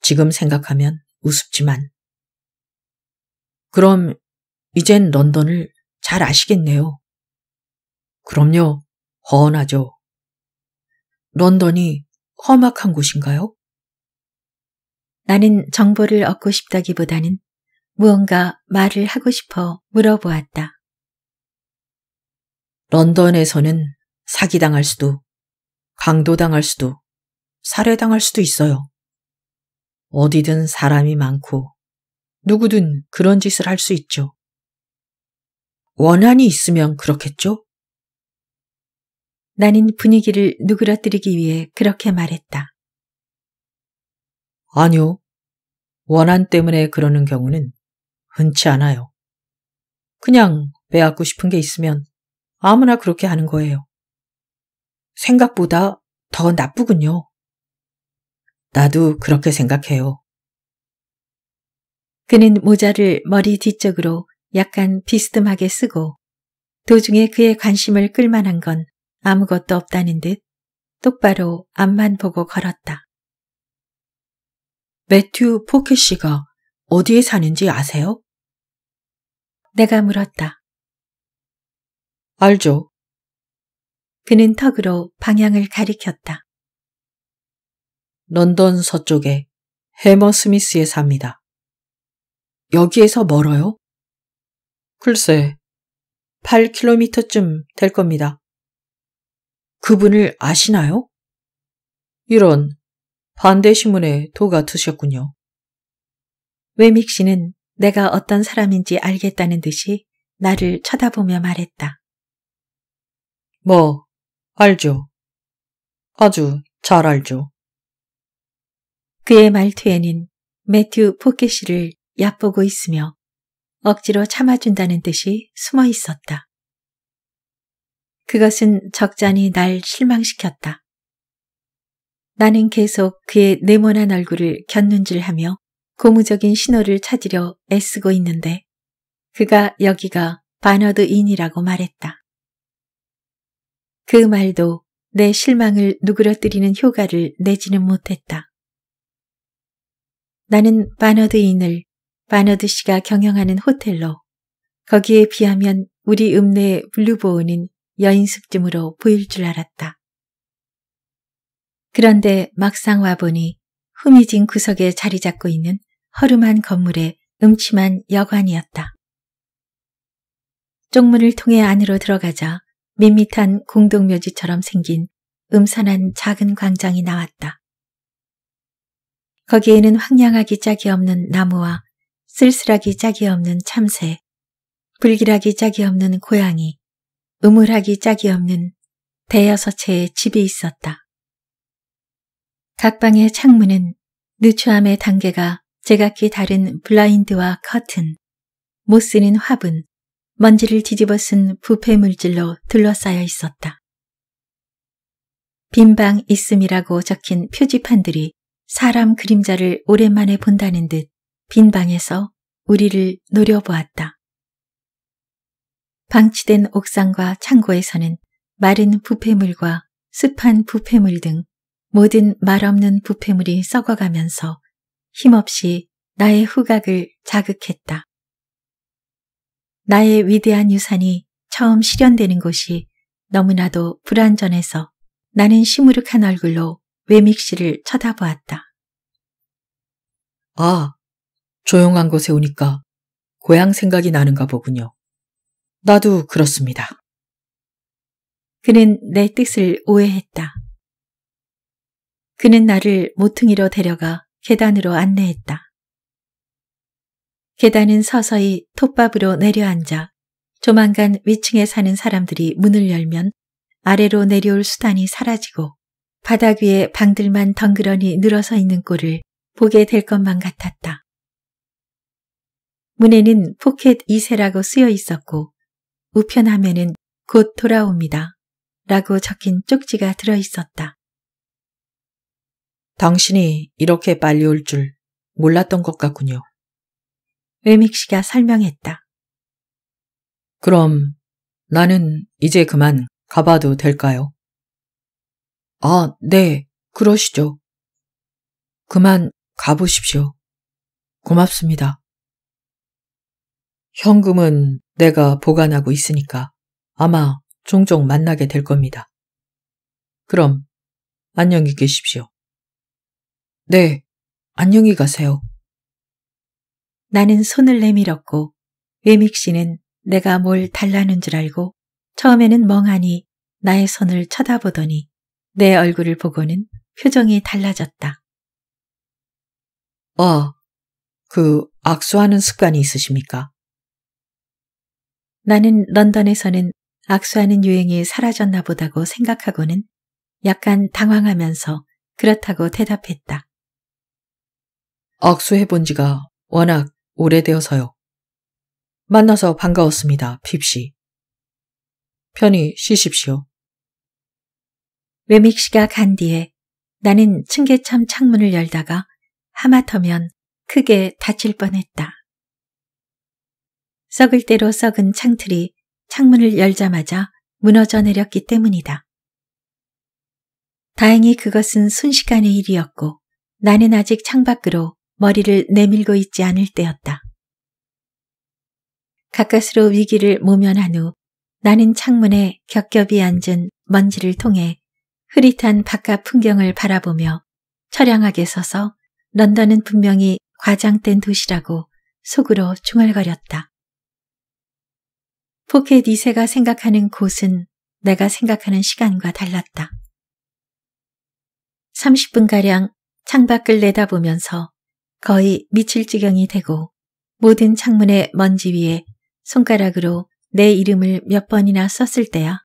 지금 생각하면 우습지만. 그럼 이젠 런던을 잘 아시겠네요. 그럼요. 허언하죠. 런던이 험악한 곳인가요? 나는 정보를 얻고 싶다기보다는 무언가 말을 하고 싶어 물어보았다. 런던에서는 사기당할 수도, 강도당할 수도, 살해당할 수도 있어요. 어디든 사람이 많고 누구든 그런 짓을 할 수 있죠. 원한이 있으면 그렇겠죠? 나는 분위기를 누그러뜨리기 위해 그렇게 말했다. 아니요. 원한 때문에 그러는 경우는 흔치 않아요. 그냥 빼앗고 싶은 게 있으면 아무나 그렇게 하는 거예요. 생각보다 더 나쁘군요. 나도 그렇게 생각해요. 그는 모자를 머리 뒤쪽으로 약간 비스듬하게 쓰고 도중에 그의 관심을 끌만한 건 아무것도 없다는 듯 똑바로 앞만 보고 걸었다. 매튜 포켓 씨가 어디에 사는지 아세요? 내가 물었다. 알죠. 그는 턱으로 방향을 가리켰다. 런던 서쪽에 해머스미스에 삽니다. 여기에서 멀어요? 글쎄, 8km쯤 될 겁니다. 그분을 아시나요? 이런 반대신문에 도가 드셨군요. 외믹 씨는 내가 어떤 사람인지 알겠다는 듯이 나를 쳐다보며 말했다. 뭐, 알죠. 아주 잘 알죠. 그의 말투에는 매튜 포켓시를 얕보고 있으며 억지로 참아준다는 뜻이 숨어 있었다. 그것은 적잖이 날 실망시켰다. 나는 계속 그의 네모난 얼굴을 견눈질하며 고무적인 신호를 찾으려 애쓰고 있는데 그가 여기가 바너드 인이라고 말했다. 그 말도 내 실망을 누그러뜨리는 효과를 내지는 못했다. 나는 바너드 인을 바너드 씨가 경영하는 호텔로 거기에 비하면 우리 읍내 블루보우는 여인숙쯤으로 보일 줄 알았다. 그런데 막상 와보니 후미진 구석에 자리 잡고 있는 허름한 건물의 음침한 여관이었다. 쪽문을 통해 안으로 들어가자 밋밋한 공동묘지처럼 생긴 음산한 작은 광장이 나왔다. 거기에는 황량하기 짝이 없는 나무와 쓸쓸하기 짝이 없는 참새, 불길하기 짝이 없는 고양이, 음울하기 짝이 없는 대여섯 채의 집이 있었다. 각 방의 창문은 누추함의 단계가 제각기 다른 블라인드와 커튼, 못 쓰는 화분, 먼지를 뒤집어 쓴 부패 물질로 둘러싸여 있었다. 빈방 있음이라고 적힌 표지판들이 사람 그림자를 오랜만에 본다는 듯 빈 방에서 우리를 노려보았다. 방치된 옥상과 창고에서는 마른 부패물과 습한 부패물 등 모든 말없는 부패물이 썩어가면서 힘없이 나의 후각을 자극했다. 나의 위대한 유산이 처음 실현되는 곳이 너무나도 불안전해서 나는 시무룩한 얼굴로 외믹 씨를 쳐다보았다. 아, 조용한 곳에 오니까 고향 생각이 나는가 보군요. 나도 그렇습니다. 그는 내 뜻을 오해했다. 그는 나를 모퉁이로 데려가 계단으로 안내했다. 계단은 서서히 톱밥으로 내려앉아 조만간 위층에 사는 사람들이 문을 열면 아래로 내려올 수단이 사라지고 바닥 위에 방들만 덩그러니 늘어서 있는 꼴을 보게 될 것만 같았다. 문에는 포켓 2세라고 쓰여 있었고 우편 화면은 곧 돌아옵니다. 라고 적힌 쪽지가 들어 있었다. 당신이 이렇게 빨리 올 줄 몰랐던 것 같군요. 외믹 씨가 설명했다. 그럼 나는 이제 그만 가봐도 될까요? 아, 네, 그러시죠. 그만 가보십시오. 고맙습니다. 현금은 내가 보관하고 있으니까 아마 종종 만나게 될 겁니다. 그럼 안녕히 계십시오. 네, 안녕히 가세요. 나는 손을 내밀었고 외믹 씨는 내가 뭘 달라는 줄 알고 처음에는 멍하니 나의 손을 쳐다보더니 내 얼굴을 보고는 표정이 달라졌다. 어, 그 악수하는 습관이 있으십니까? 나는 런던에서는 악수하는 유행이 사라졌나 보다고 생각하고는 약간 당황하면서 그렇다고 대답했다. 악수해 본 지가 워낙 오래되어서요. 만나서 반가웠습니다, 핍시. 편히 쉬십시오. 외믹 시가간 뒤에 나는 층계참 창문을 열다가 하마터면 크게 다칠 뻔했다. 썩을 대로 썩은 창틀이 창문을 열자마자 무너져 내렸기 때문이다. 다행히 그것은 순식간의 일이었고 나는 아직 창밖으로 머리를 내밀고 있지 않을 때였다. 가까스로 위기를 모면한 후 나는 창문에 겹겹이 앉은 먼지를 통해 흐릿한 바깥 풍경을 바라보며 처량하게 서서 런던은 분명히 과장된 도시라고 속으로 중얼거렸다. 포켓 2세가 생각하는 곳은 내가 생각하는 시간과 달랐다. 30분가량 창밖을 내다보면서 거의 미칠 지경이 되고 모든 창문의 먼지 위에 손가락으로 내 이름을 몇 번이나 썼을 때야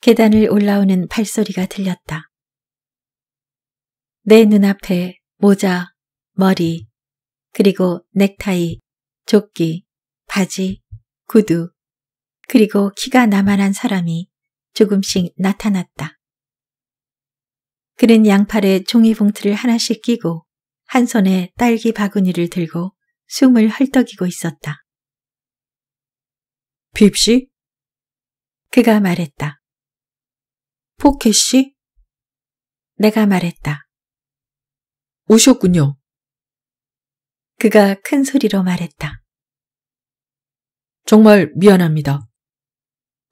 계단을 올라오는 발소리가 들렸다. 내 눈앞에 모자, 머리, 그리고 넥타이, 조끼, 바지, 구두, 그리고 키가 나만한 사람이 조금씩 나타났다. 그는 양팔에 종이봉투를 하나씩 끼고 한 손에 딸기 바구니를 들고 숨을 헐떡이고 있었다. 빕시? 그가 말했다. 포켓이 내가 말했다. 오셨군요. 그가 큰 소리로 말했다. 정말 미안합니다.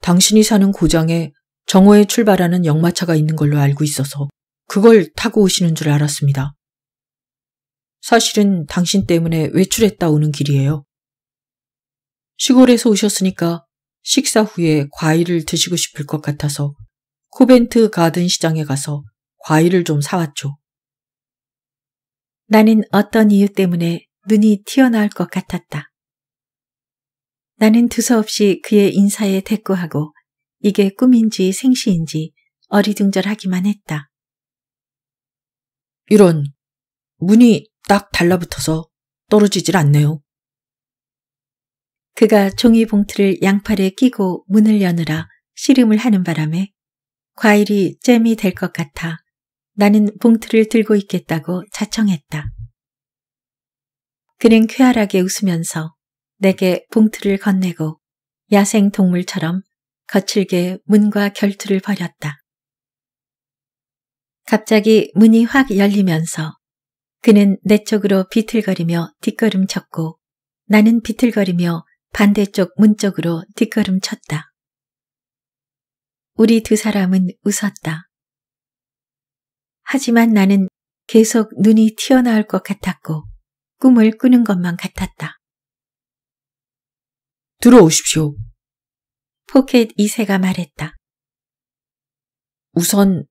당신이 사는 고장에 정오에 출발하는 역마차가 있는 걸로 알고 있어서 그걸 타고 오시는 줄 알았습니다. 사실은 당신 때문에 외출했다 오는 길이에요. 시골에서 오셨으니까 식사 후에 과일을 드시고 싶을 것 같아서 코벤트 가든 시장에 가서 과일을 좀 사왔죠. 나는 어떤 이유 때문에 눈이 튀어나올 것 같았다. 나는 두서없이 그의 인사에 대꾸하고 이게 꿈인지 생시인지 어리둥절하기만 했다. 이런, 문이 딱 달라붙어서 떨어지질 않네요. 그가 종이 봉투를 양팔에 끼고 문을 여느라 씨름을 하는 바람에 과일이 잼이 될 것 같아 나는 봉투를 들고 있겠다고 자청했다. 그는 쾌활하게 웃으면서 내게 봉투를 건네고 야생 동물처럼 거칠게 문과 결투를 벌였다. 갑자기 문이 확 열리면서 그는 내 쪽으로 비틀거리며 뒷걸음 쳤고 나는 비틀거리며 반대쪽 문 쪽으로 뒷걸음 쳤다. 우리 두 사람은 웃었다. 하지만 나는 계속 눈이 튀어나올 것 같았고 꿈을 꾸는 것만 같았다. 들어오십시오. 포켓 2세가 말했다. 우선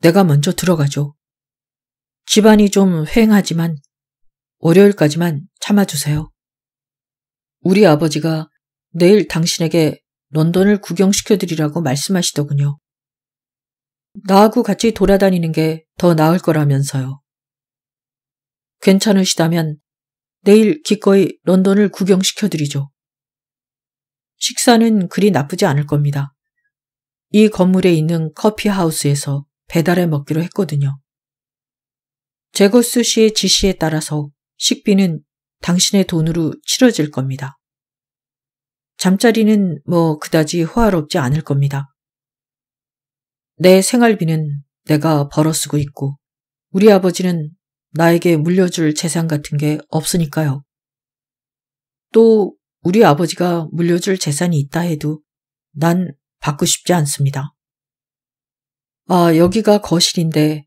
내가 먼저 들어가죠. 집안이 좀 휑하지만 월요일까지만 참아주세요. 우리 아버지가 내일 당신에게 런던을 구경시켜드리라고 말씀하시더군요. 나하고 같이 돌아다니는 게 더 나을 거라면서요. 괜찮으시다면 내일 기꺼이 런던을 구경시켜드리죠. 식사는 그리 나쁘지 않을 겁니다. 이 건물에 있는 커피하우스에서 배달해 먹기로 했거든요. 제거스 씨의 지시에 따라서 식비는 당신의 돈으로 치러질 겁니다. 잠자리는 뭐 그다지 호화롭지 않을 겁니다. 내 생활비는 내가 벌어 쓰고 있고 우리 아버지는 나에게 물려줄 재산 같은 게 없으니까요. 또 우리 아버지가 물려줄 재산이 있다 해도 난 받고 싶지 않습니다. 아, 여기가 거실인데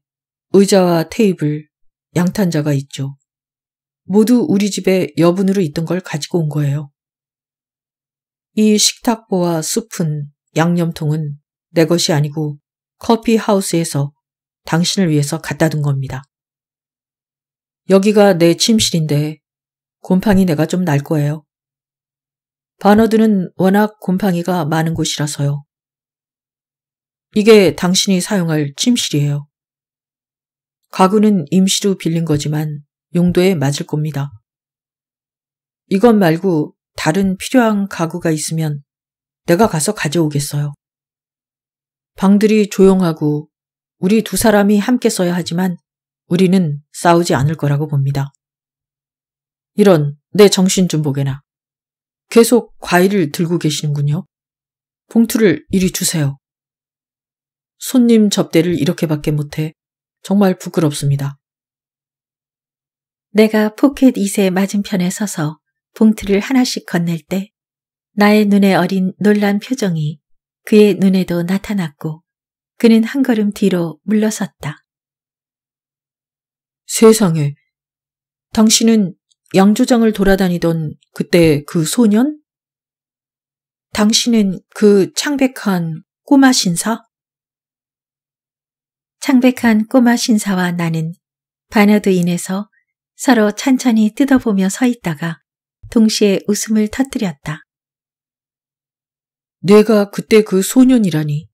의자와 테이블, 양탄자가 있죠. 모두 우리 집에 여분으로 있던 걸 가지고 온 거예요. 이 식탁보와 숲은 양념통은 내 것이 아니고 커피하우스에서 당신을 위해서 갖다 둔 겁니다. 여기가 내 침실인데 곰팡이 내가 좀 날 거예요. 바너드는 워낙 곰팡이가 많은 곳이라서요. 이게 당신이 사용할 침실이에요. 가구는 임시로 빌린 거지만 용도에 맞을 겁니다. 이것 말고 다른 필요한 가구가 있으면 내가 가서 가져오겠어요. 방들이 조용하고 우리 두 사람이 함께 써야 하지만 우리는 싸우지 않을 거라고 봅니다. 이런 내 정신 좀 보게나. 계속 과일을 들고 계시는군요. 봉투를 이리 주세요. 손님 접대를 이렇게밖에 못해 정말 부끄럽습니다. 내가 포켓 2세 맞은편에 서서 봉투를 하나씩 건넬 때 나의 눈에 어린 놀란 표정이 그의 눈에도 나타났고 그는 한 걸음 뒤로 물러섰다. 세상에, 당신은 양조장을 돌아다니던 그때 그 소년? 당신은 그 창백한 꼬마 신사? 창백한 꼬마 신사와 나는 바여드인에서 서로 찬찬히 뜯어보며 서 있다가 동시에 웃음을 터뜨렸다. 내가 그때 그 소년이라니.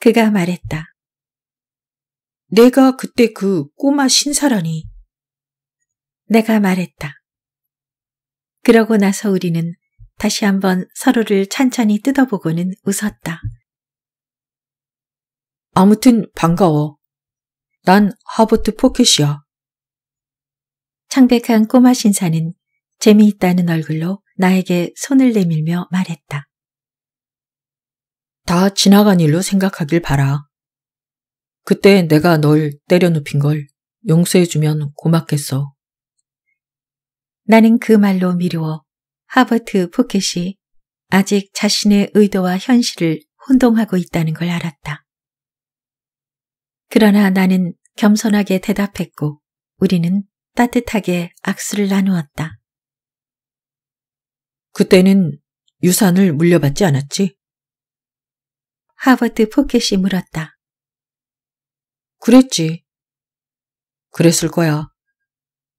그가 말했다. 내가 그때 그 꼬마 신사라니. 내가 말했다. 그러고 나서 우리는 다시 한번 서로를 찬찬히 뜯어보고는 웃었다. 아무튼 반가워. 난 하버트 포켓이야. 창백한 꼬마 신사는 재미있다는 얼굴로 나에게 손을 내밀며 말했다. 다 지나간 일로 생각하길 바라. 그때 내가 널 때려눕힌 걸 용서해주면 고맙겠어. 나는 그 말로 미루어 하버트 포켓이 아직 자신의 의도와 현실을 혼동하고 있다는 걸 알았다. 그러나 나는 겸손하게 대답했고 우리는 따뜻하게 악수를 나누었다. 그때는 유산을 물려받지 않았지? 하버드 포켓이 물었다. 그랬지. 그랬을 거야.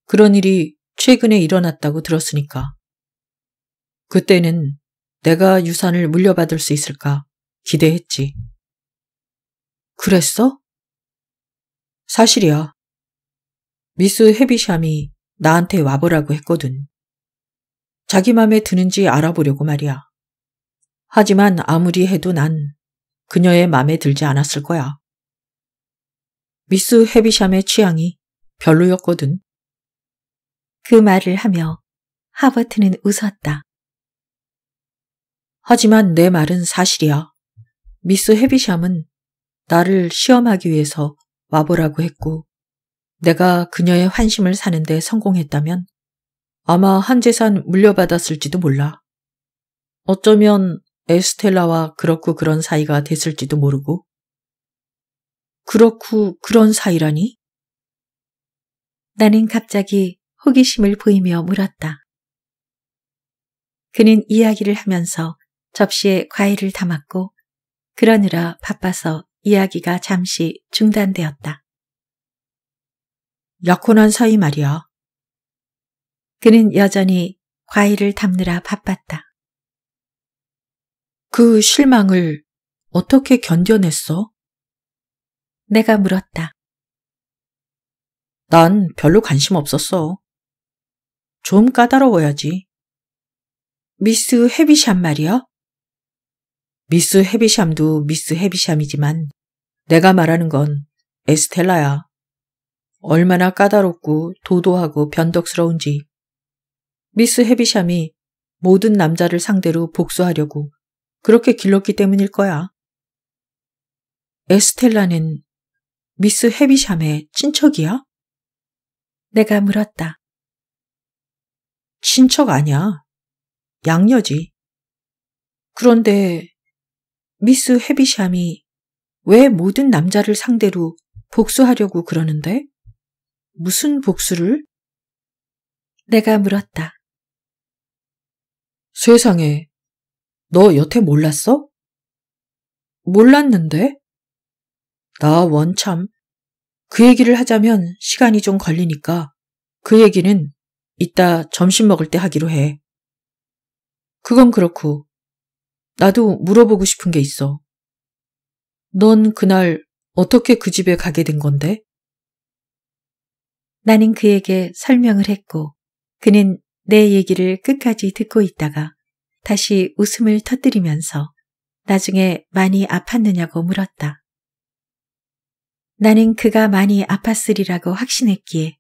그런 일이 최근에 일어났다고 들었으니까. 그때는 내가 유산을 물려받을 수 있을까 기대했지. 그랬어? 사실이야. 미스 헤비샴이 나한테 와보라고 했거든. 자기 맘에 드는지 알아보려고 말이야. 하지만 아무리 해도 난 그녀의 맘에 들지 않았을 거야. 미스 헤비샴의 취향이 별로였거든. 그 말을 하며 하버트는 웃었다. 하지만 내 말은 사실이야. 미스 헤비샴은 나를 시험하기 위해서 와보라고 했고 내가 그녀의 환심을 사는데 성공했다면 아마 한 재산 물려받았을지도 몰라. 어쩌면 에스텔라와 그렇고 그런 사이가 됐을지도 모르고. 그렇고 그런 사이라니? 나는 갑자기 호기심을 보이며 물었다. 그는 이야기를 하면서 접시에 과일을 담았고 그러느라 바빠서 이야기가 잠시 중단되었다. 약혼한 사이 말이야. 그는 여전히 과일을 담느라 바빴다. 그 실망을 어떻게 견뎌냈어? 내가 물었다. 난 별로 관심 없었어. 좀 까다로워야지. 미스 헤비샴 말이야? 미스 헤비샴도 미스 헤비샴이지만 내가 말하는 건 에스텔라야. 얼마나 까다롭고 도도하고 변덕스러운지 미스 헤비샴이 모든 남자를 상대로 복수하려고 그렇게 길렀기 때문일 거야. 에스텔라는 미스 헤비샴의 친척이야? 내가 물었다. 친척 아니야. 양녀지. 그런데 미스 헤비샴이 왜 모든 남자를 상대로 복수하려고 그러는데? 무슨 복수를? 내가 물었다. 세상에, 너 여태 몰랐어? 몰랐는데? 나 원참. 그 얘기를 하자면 시간이 좀 걸리니까 그 얘기는 이따 점심 먹을 때 하기로 해. 그건 그렇고, 나도 물어보고 싶은 게 있어. 넌 그날 어떻게 그 집에 가게 된 건데? 나는 그에게 설명을 했고, 그는 내 얘기를 끝까지 듣고 있다가 다시 웃음을 터뜨리면서 나중에 많이 아팠느냐고 물었다. 나는 그가 많이 아팠으리라고 확신했기에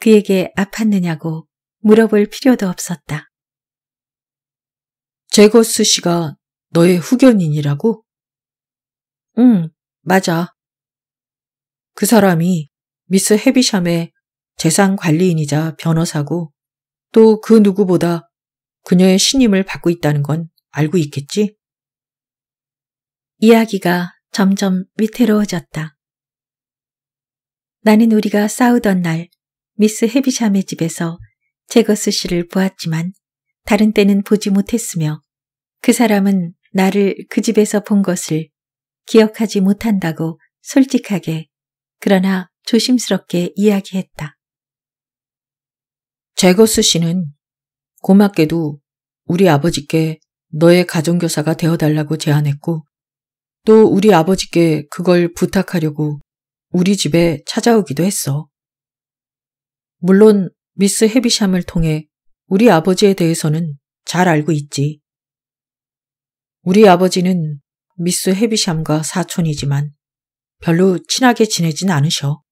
그에게 아팠느냐고 물어볼 필요도 없었다. 제거스 씨가 너의 후견인이라고? 응, 맞아. 그 사람이 미스 헤비샴의 재산관리인이자 변호사고 또그 누구보다 그녀의 신임을 받고 있다는 건 알고 있겠지? 이야기가 점점 위태로워졌다. 나는 우리가 싸우던 날 미스 헤비샴의 집에서 제거스 씨를 보았지만 다른 때는 보지 못했으며 그 사람은 나를 그 집에서 본 것을 기억하지 못한다고 솔직하게 그러나 조심스럽게 이야기했다. 제거스 씨는 고맙게도 우리 아버지께 너의 가정교사가 되어달라고 제안했고 또 우리 아버지께 그걸 부탁하려고 우리 집에 찾아오기도 했어. 물론 미스 헤비샴을 통해 우리 아버지에 대해서는 잘 알고 있지. 우리 아버지는 미스 헤비샴과 사촌이지만 별로 친하게 지내진 않으셔.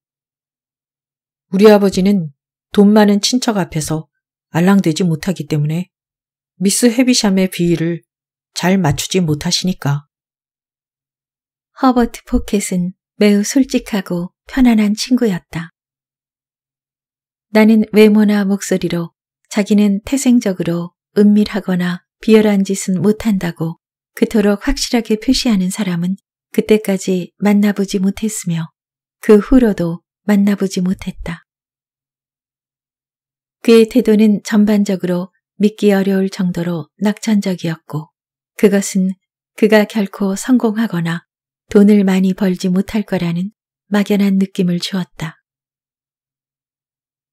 우리 아버지는 돈 많은 친척 앞에서 알랑되지 못하기 때문에 미스 헤비샴의 비위를 잘 맞추지 못하시니까. 허버트 포켓은 매우 솔직하고 편안한 친구였다. 나는 외모나 목소리로 자기는 태생적으로 은밀하거나 비열한 짓은 못한다고 그토록 확실하게 표시하는 사람은 그때까지 만나보지 못했으며 그 후로도 만나보지 못했다. 그의 태도는 전반적으로 믿기 어려울 정도로 낙천적이었고 그것은 그가 결코 성공하거나 돈을 많이 벌지 못할 거라는 막연한 느낌을 주었다.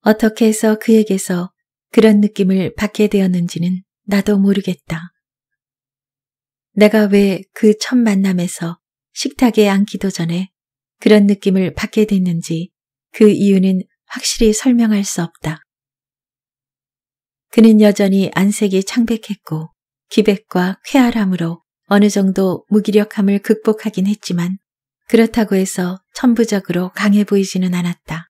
어떻게 해서 그에게서 그런 느낌을 받게 되었는지는 나도 모르겠다. 내가 왜 그 첫 만남에서 식탁에 앉기도 전에 그런 느낌을 받게 됐는지 그 이유는 확실히 설명할 수 없다. 그는 여전히 안색이 창백했고 기백과 쾌활함으로 어느 정도 무기력함을 극복하긴 했지만 그렇다고 해서 천부적으로 강해 보이지는 않았다.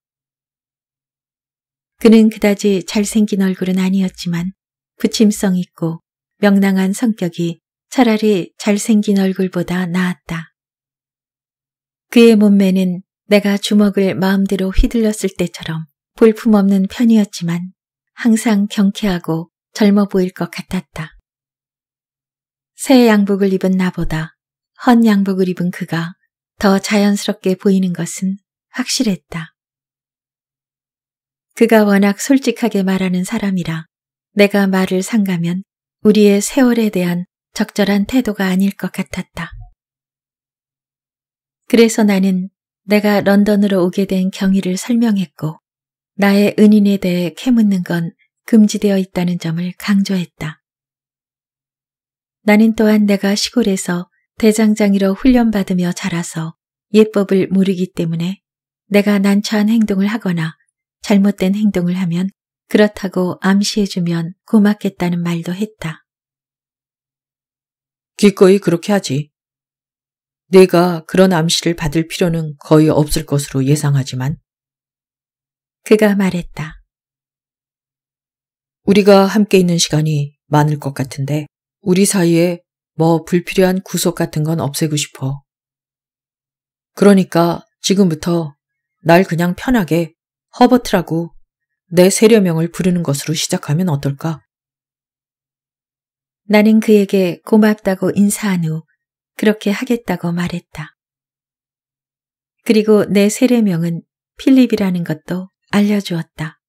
그는 그다지 잘생긴 얼굴은 아니었지만 부침성 있고 명랑한 성격이 차라리 잘생긴 얼굴보다 나았다. 그의 몸매는 내가 주먹을 마음대로 휘둘렀을 때처럼 볼품없는 편이었지만 항상 경쾌하고 젊어 보일 것 같았다. 새 양복을 입은 나보다 헌 양복을 입은 그가 더 자연스럽게 보이는 것은 확실했다. 그가 워낙 솔직하게 말하는 사람이라 내가 말을 삼가면 우리의 세월에 대한 적절한 태도가 아닐 것 같았다. 그래서 나는 내가 런던으로 오게 된 경위를 설명했고 나의 은인에 대해 캐묻는 건 금지되어 있다는 점을 강조했다. 나는 또한 내가 시골에서 대장장이로 훈련받으며 자라서 예법을 모르기 때문에 내가 난처한 행동을 하거나 잘못된 행동을 하면 그렇다고 암시해주면 고맙겠다는 말도 했다. 기꺼이 그렇게 하지. 내가 그런 암시를 받을 필요는 거의 없을 것으로 예상하지만 그가 말했다. 우리가 함께 있는 시간이 많을 것 같은데 우리 사이에 뭐 불필요한 구속 같은 건 없애고 싶어. 그러니까 지금부터 날 그냥 편하게 허버트라고 내 세례명을 부르는 것으로 시작하면 어떨까? 나는 그에게 고맙다고 인사한 후 그렇게 하겠다고 말했다. 그리고 내 세례명은 필립이라는 것도 알려주었다.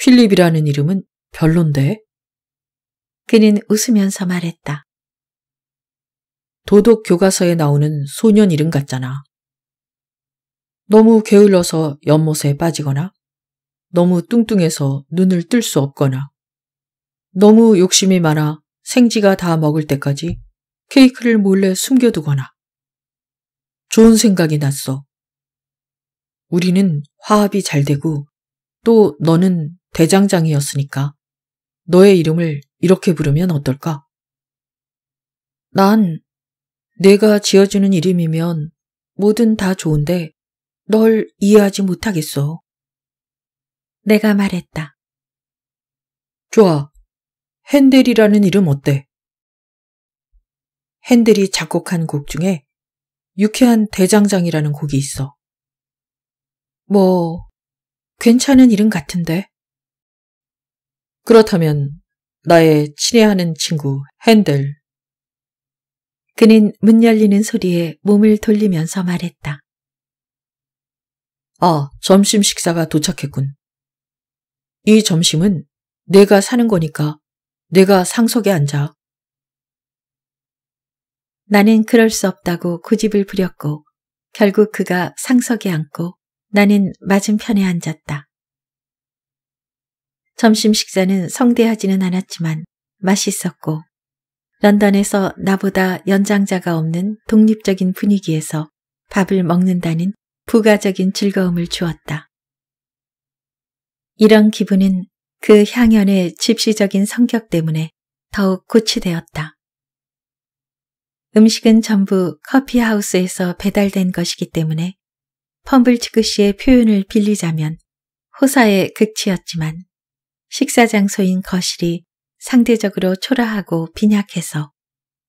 필립이라는 이름은 별론데? 그는 웃으면서 말했다. 도덕 교과서에 나오는 소년 이름 같잖아. 너무 게을러서 연못에 빠지거나, 너무 뚱뚱해서 눈을 뜰 수 없거나, 너무 욕심이 많아 생지가 다 먹을 때까지 케이크를 몰래 숨겨두거나, 좋은 생각이 났어. 우리는 화합이 잘 되고 또 너는 대장장이었으니까 너의 이름을 이렇게 부르면 어떨까? 난 내가 지어주는 이름이면 뭐든 다 좋은데 널 이해하지 못하겠어. 내가 말했다. 좋아. 핸델이라는 이름 어때? 핸델이 작곡한 곡 중에 유쾌한 대장장이라는 곡이 있어. 뭐, 괜찮은 일은 같은데. 그렇다면 나의 친애하는 친구 핸델. 그는 문 열리는 소리에 몸을 돌리면서 말했다. 아, 점심 식사가 도착했군. 이 점심은 내가 사는 거니까 내가 상석에 앉아. 나는 그럴 수 없다고 고집을 부렸고 결국 그가 상석에 앉고 나는 맞은편에 앉았다. 점심 식사는 성대하지는 않았지만 맛있었고 런던에서 나보다 연장자가 없는 독립적인 분위기에서 밥을 먹는다는 부가적인 즐거움을 주었다. 이런 기분은 그 향연의 집시적인 성격 때문에 더욱 고취되었다. 음식은 전부 커피하우스에서 배달된 것이기 때문에 펌블츠크 씨의 표현을 빌리자면 호사의 극치였지만 식사 장소인 거실이 상대적으로 초라하고 빈약해서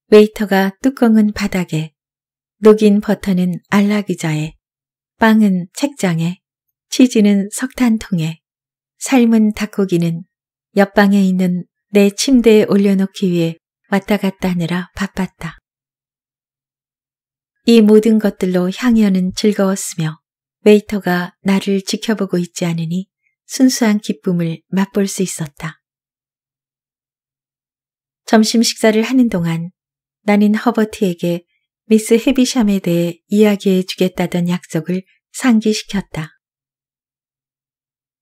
웨이터가 뚜껑은 바닥에, 녹인 버터는 안락의자에, 빵은 책장에, 치즈는 석탄통에, 삶은 닭고기는 옆방에 있는 내 침대에 올려놓기 위해 왔다 갔다 하느라 바빴다. 이 모든 것들로 향연은 즐거웠으며 웨이터가 나를 지켜보고 있지 않으니 순수한 기쁨을 맛볼 수 있었다. 점심 식사를 하는 동안 나는 허버트에게 미스 헤비샴에 대해 이야기해 주겠다던 약속을 상기시켰다.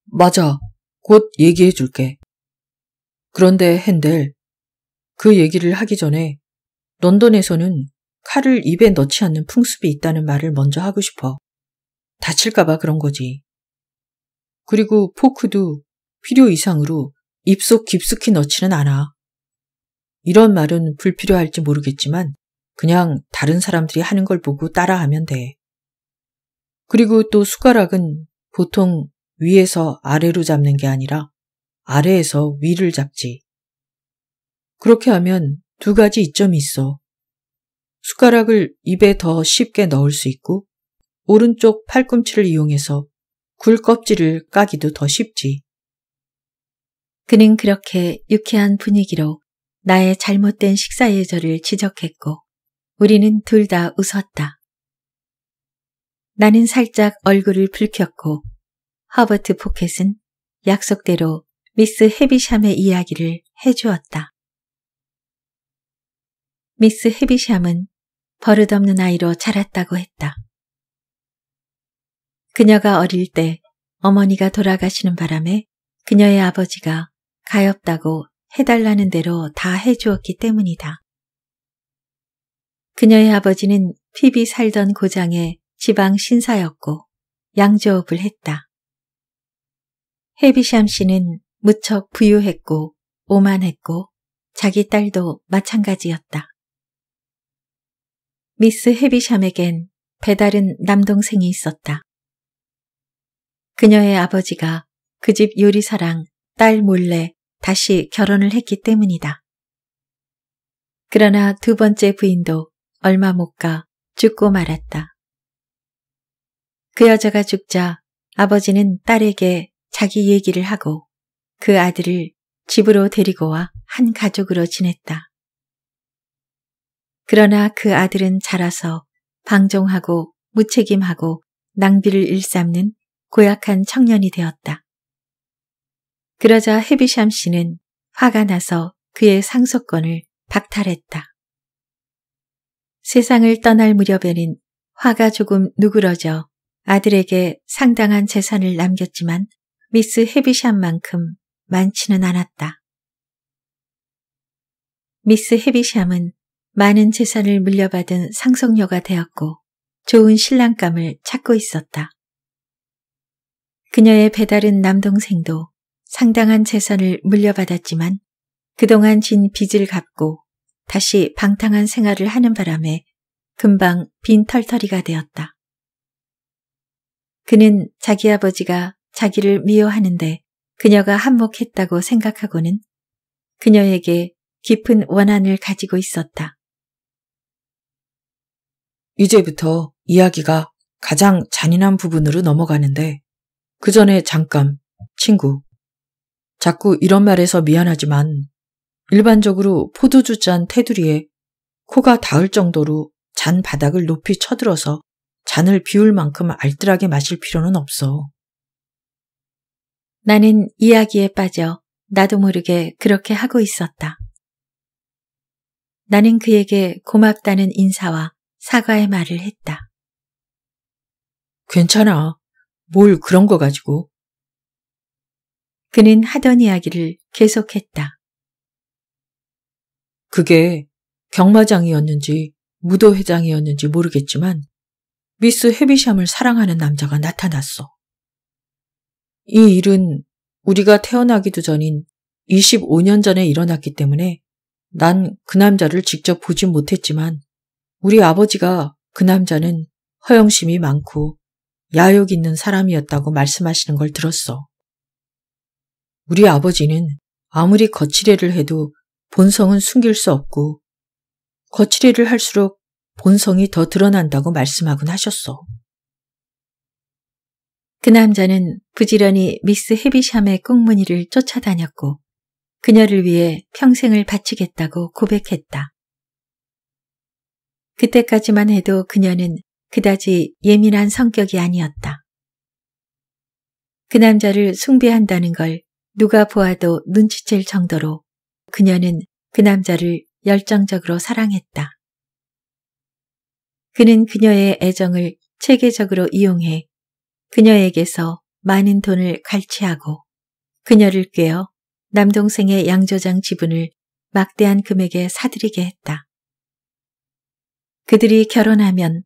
맞아. 곧 얘기해 줄게. 그런데 핸델, 그 얘기를 하기 전에 런던에서는 칼을 입에 넣지 않는 풍습이 있다는 말을 먼저 하고 싶어. 다칠까봐 그런 거지. 그리고 포크도 필요 이상으로 입속 깊숙이 넣지는 않아. 이런 말은 불필요할지 모르겠지만 그냥 다른 사람들이 하는 걸 보고 따라하면 돼. 그리고 또 숟가락은 보통 위에서 아래로 잡는 게 아니라 아래에서 위를 잡지. 그렇게 하면 두 가지 이점이 있어. 숟가락을 입에 더 쉽게 넣을 수 있고 오른쪽 팔꿈치를 이용해서 굴 껍질을 까기도 더 쉽지. 그는 그렇게 유쾌한 분위기로 나의 잘못된 식사 예절을 지적했고 우리는 둘 다 웃었다. 나는 살짝 얼굴을 붉혔고 허버트 포켓은 약속대로 미스 헤비샴의 이야기를 해주었다. 미스 헤비샴은 버릇없는 아이로 자랐다고 했다. 그녀가 어릴 때 어머니가 돌아가시는 바람에 그녀의 아버지가 가엾다고 해달라는 대로 다 해주었기 때문이다. 그녀의 아버지는 피비 살던 고장의 지방 신사였고 양조업을 했다. 헤비샴 씨는 무척 부유했고 오만했고 자기 딸도 마찬가지였다. 미스 헤비샴에겐 배달은 남동생이 있었다. 그녀의 아버지가 그 집 요리사랑 딸 몰래 다시 결혼을 했기 때문이다. 그러나 두 번째 부인도 얼마 못 가 죽고 말았다. 그 여자가 죽자 아버지는 딸에게 자기 얘기를 하고 그 아들을 집으로 데리고 와 한 가족으로 지냈다. 그러나 그 아들은 자라서 방종하고 무책임하고 낭비를 일삼는 고약한 청년이 되었다. 그러자 헤비샴 씨는 화가 나서 그의 상속권을 박탈했다. 세상을 떠날 무렵에는 화가 조금 누그러져 아들에게 상당한 재산을 남겼지만 미스 헤비샴만큼 많지는 않았다. 미스 헤비샴은 많은 재산을 물려받은 상속녀가 되었고 좋은 신랑감을 찾고 있었다. 그녀의 배다른 남동생도 상당한 재산을 물려받았지만 그동안 진 빚을 갚고 다시 방탕한 생활을 하는 바람에 금방 빈털터리가 되었다. 그는 자기 아버지가 자기를 미워하는데 그녀가 한몫했다고 생각하고는 그녀에게 깊은 원한을 가지고 있었다. 이제부터 이야기가 가장 잔인한 부분으로 넘어가는데 그 전에 잠깐, 친구. 자꾸 이런 말에서 미안하지만 일반적으로 포도주 잔 테두리에 코가 닿을 정도로 잔 바닥을 높이 쳐들어서 잔을 비울 만큼 알뜰하게 마실 필요는 없어. 나는 이야기에 빠져 나도 모르게 그렇게 하고 있었다. 나는 그에게 고맙다는 인사와 사과의 말을 했다. 괜찮아. 뭘 그런 거 가지고. 그는 하던 이야기를 계속했다. 그게 경마장이었는지 무도회장이었는지 모르겠지만 미스 헤비샴을 사랑하는 남자가 나타났어. 이 일은 우리가 태어나기도 전인 25년 전에 일어났기 때문에 난 그 남자를 직접 보진 못했지만 우리 아버지가 그 남자는 허영심이 많고 야욕 있는 사람이었다고 말씀하시는 걸 들었어. 우리 아버지는 아무리 거칠애를 해도 본성은 숨길 수 없고 거칠애를 할수록 본성이 더 드러난다고 말씀하곤 하셨어. 그 남자는 부지런히 미스 헤비샴의 꽁무니를 쫓아다녔고 그녀를 위해 평생을 바치겠다고 고백했다. 그때까지만 해도 그녀는 그다지 예민한 성격이 아니었다. 그 남자를 숭배한다는 걸 누가 보아도 눈치챌 정도로 그녀는 그 남자를 열정적으로 사랑했다. 그는 그녀의 애정을 체계적으로 이용해 그녀에게서 많은 돈을 갈취하고 그녀를 꿰어 남동생의 양조장 지분을 막대한 금액에 사들이게 했다. 그들이 결혼하면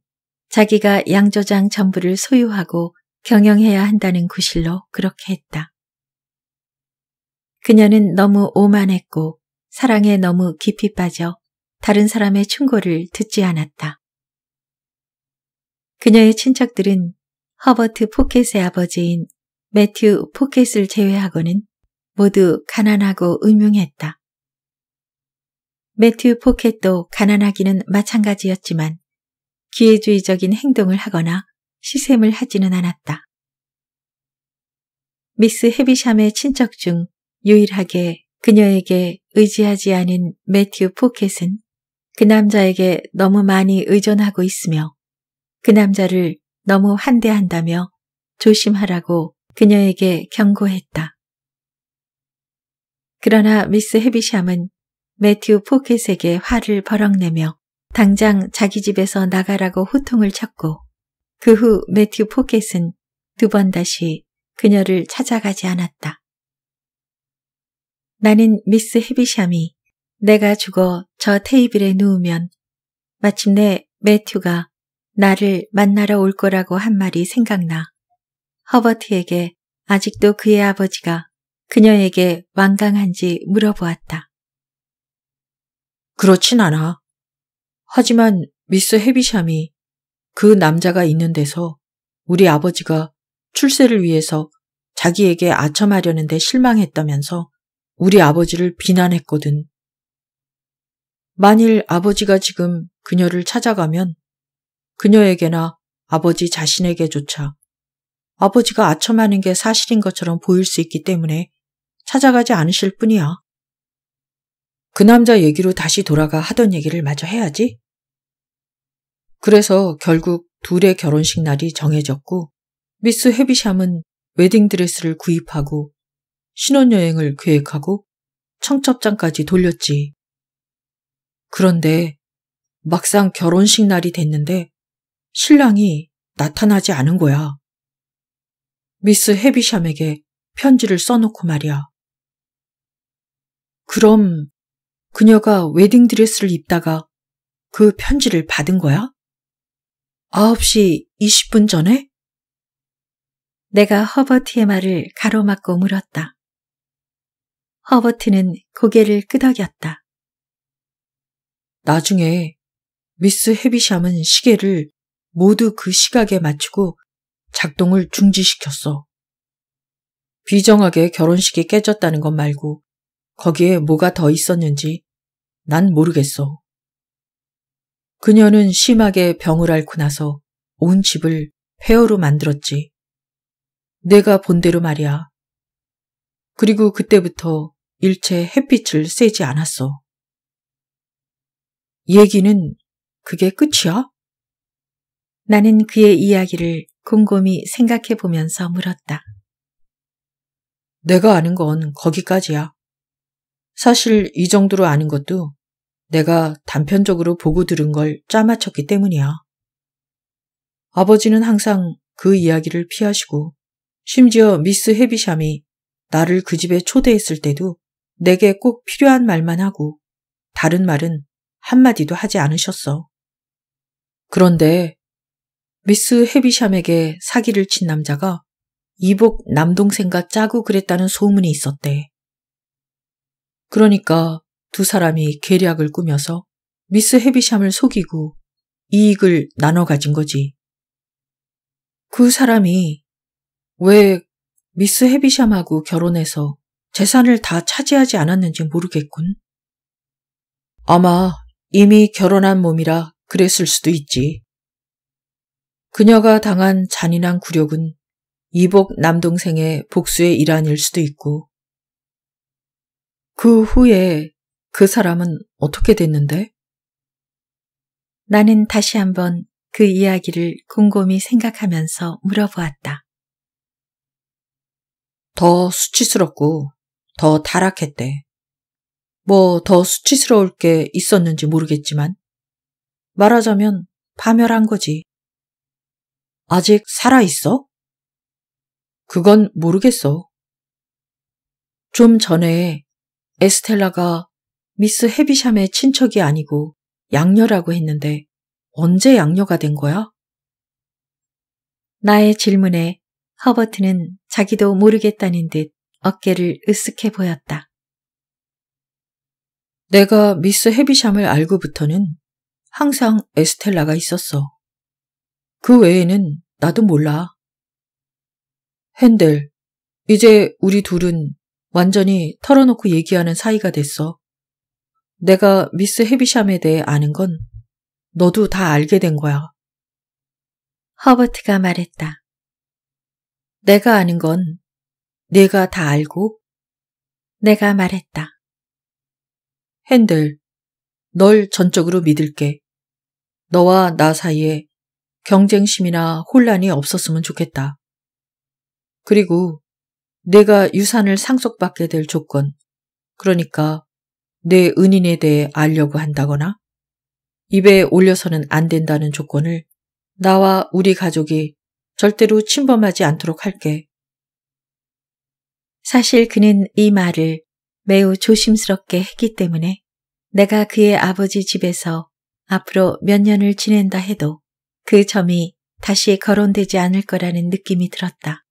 자기가 양조장 전부를 소유하고 경영해야 한다는 구실로 그렇게 했다. 그녀는 너무 오만했고 사랑에 너무 깊이 빠져 다른 사람의 충고를 듣지 않았다. 그녀의 친척들은 허버트 포켓의 아버지인 매튜 포켓을 제외하고는 모두 가난하고 음흉했다. 매튜 포켓도 가난하기는 마찬가지였지만 기회주의적인 행동을 하거나 시샘을 하지는 않았다. 미스 헤비샴의 친척 중 유일하게 그녀에게 의지하지 않은 매튜 포켓은 그 남자에게 너무 많이 의존하고 있으며 그 남자를 너무 환대한다며 조심하라고 그녀에게 경고했다. 그러나 미스 헤비샴은 매튜 포켓에게 화를 버럭내며 당장 자기 집에서 나가라고 호통을 쳤고 그 후 매튜 포켓은 두 번 다시 그녀를 찾아가지 않았다. 나는 미스 헤비샴이 내가 죽어 저 테이블에 누우면 마침내 매튜가 나를 만나러 올 거라고 한 말이 생각나. 허버트에게 아직도 그의 아버지가 그녀에게 완강한지 물어보았다. 그렇진 않아. 하지만 미스 헤비샴이 그 남자가 있는 데서 우리 아버지가 출세를 위해서 자기에게 아첨하려는데 실망했다면서 우리 아버지를 비난했거든. 만일 아버지가 지금 그녀를 찾아가면 그녀에게나 아버지 자신에게조차 아버지가 아첨하는 게 사실인 것처럼 보일 수 있기 때문에 찾아가지 않으실 뿐이야. 그 남자 얘기로 다시 돌아가 하던 얘기를 마저 해야지. 그래서 결국 둘의 결혼식 날이 정해졌고 미스 헤비샴은 웨딩드레스를 구입하고 신혼여행을 계획하고 청첩장까지 돌렸지. 그런데 막상 결혼식 날이 됐는데 신랑이 나타나지 않은 거야. 미스 헤비샴에게 편지를 써놓고 말이야. 그럼 그녀가 웨딩드레스를 입다가 그 편지를 받은 거야? 9시 20분 전에? 내가 허버트의 말을 가로막고 물었다. 허버트는 고개를 끄덕였다. 나중에 미스 헤비샴은 시계를 모두 그 시각에 맞추고 작동을 중지시켰어. 비정하게 결혼식이 깨졌다는 것 말고 거기에 뭐가 더 있었는지 난 모르겠어. 그녀는 심하게 병을 앓고 나서 온 집을 폐허로 만들었지. 내가 본 대로 말이야. 그리고 그때부터 일체 햇빛을 쐬지 않았어. 얘기는 그게 끝이야? 나는 그의 이야기를 곰곰이 생각해 보면서 물었다. 내가 아는 건 거기까지야. 사실 이 정도로 아는 것도 내가 단편적으로 보고 들은 걸 짜맞췄기 때문이야. 아버지는 항상 그 이야기를 피하시고 심지어 미스 헤비샴이 나를 그 집에 초대했을 때도 내게 꼭 필요한 말만 하고 다른 말은 한마디도 하지 않으셨어. 그런데 미스 헤비샴에게 사기를 친 남자가 이복 남동생과 짜고 그랬다는 소문이 있었대. 그러니까 두 사람이 계략을 꾸며서 미스 헤비샴을 속이고 이익을 나눠 가진 거지. 그 사람이 왜 미스 헤비샴하고 결혼해서 재산을 다 차지하지 않았는지 모르겠군. 아마 이미 결혼한 몸이라 그랬을 수도 있지. 그녀가 당한 잔인한 굴욕은 이복 남동생의 복수의 일환일 수도 있고 그 후에 그 사람은 어떻게 됐는데? 나는 다시 한번 그 이야기를 곰곰이 생각하면서 물어보았다. 더 수치스럽고 더 타락했대. 뭐 더 수치스러울 게 있었는지 모르겠지만 말하자면 파멸한 거지. 아직 살아있어? 그건 모르겠어. 좀 전에 에스텔라가 미스 헤비샴의 친척이 아니고 양녀라고 했는데 언제 양녀가 된 거야? 나의 질문에 허버트는 자기도 모르겠다는 듯 어깨를 으쓱해 보였다. 내가 미스 헤비샴을 알고부터는 항상 에스텔라가 있었어. 그 외에는 나도 몰라. 핸들 이제 우리 둘은 완전히 털어놓고 얘기하는 사이가 됐어. 내가 미스 헤비샴에 대해 아는 건 너도 다 알게 된 거야. 허버트가 말했다. 내가 아는 건 내가 다 알고 내가 말했다. 핸들, 널 전적으로 믿을게. 너와 나 사이에 경쟁심이나 혼란이 없었으면 좋겠다. 그리고 내가 유산을 상속받게 될 조건, 그러니까 내 은인에 대해 알려고 한다거나 입에 올려서는 안 된다는 조건을 나와 우리 가족이 절대로 침범하지 않도록 할게. 사실 그는 이 말을 매우 조심스럽게 했기 때문에 내가 그의 아버지 집에서 앞으로 몇 년을 지낸다 해도 그 점이 다시 거론되지 않을 거라는 느낌이 들었다.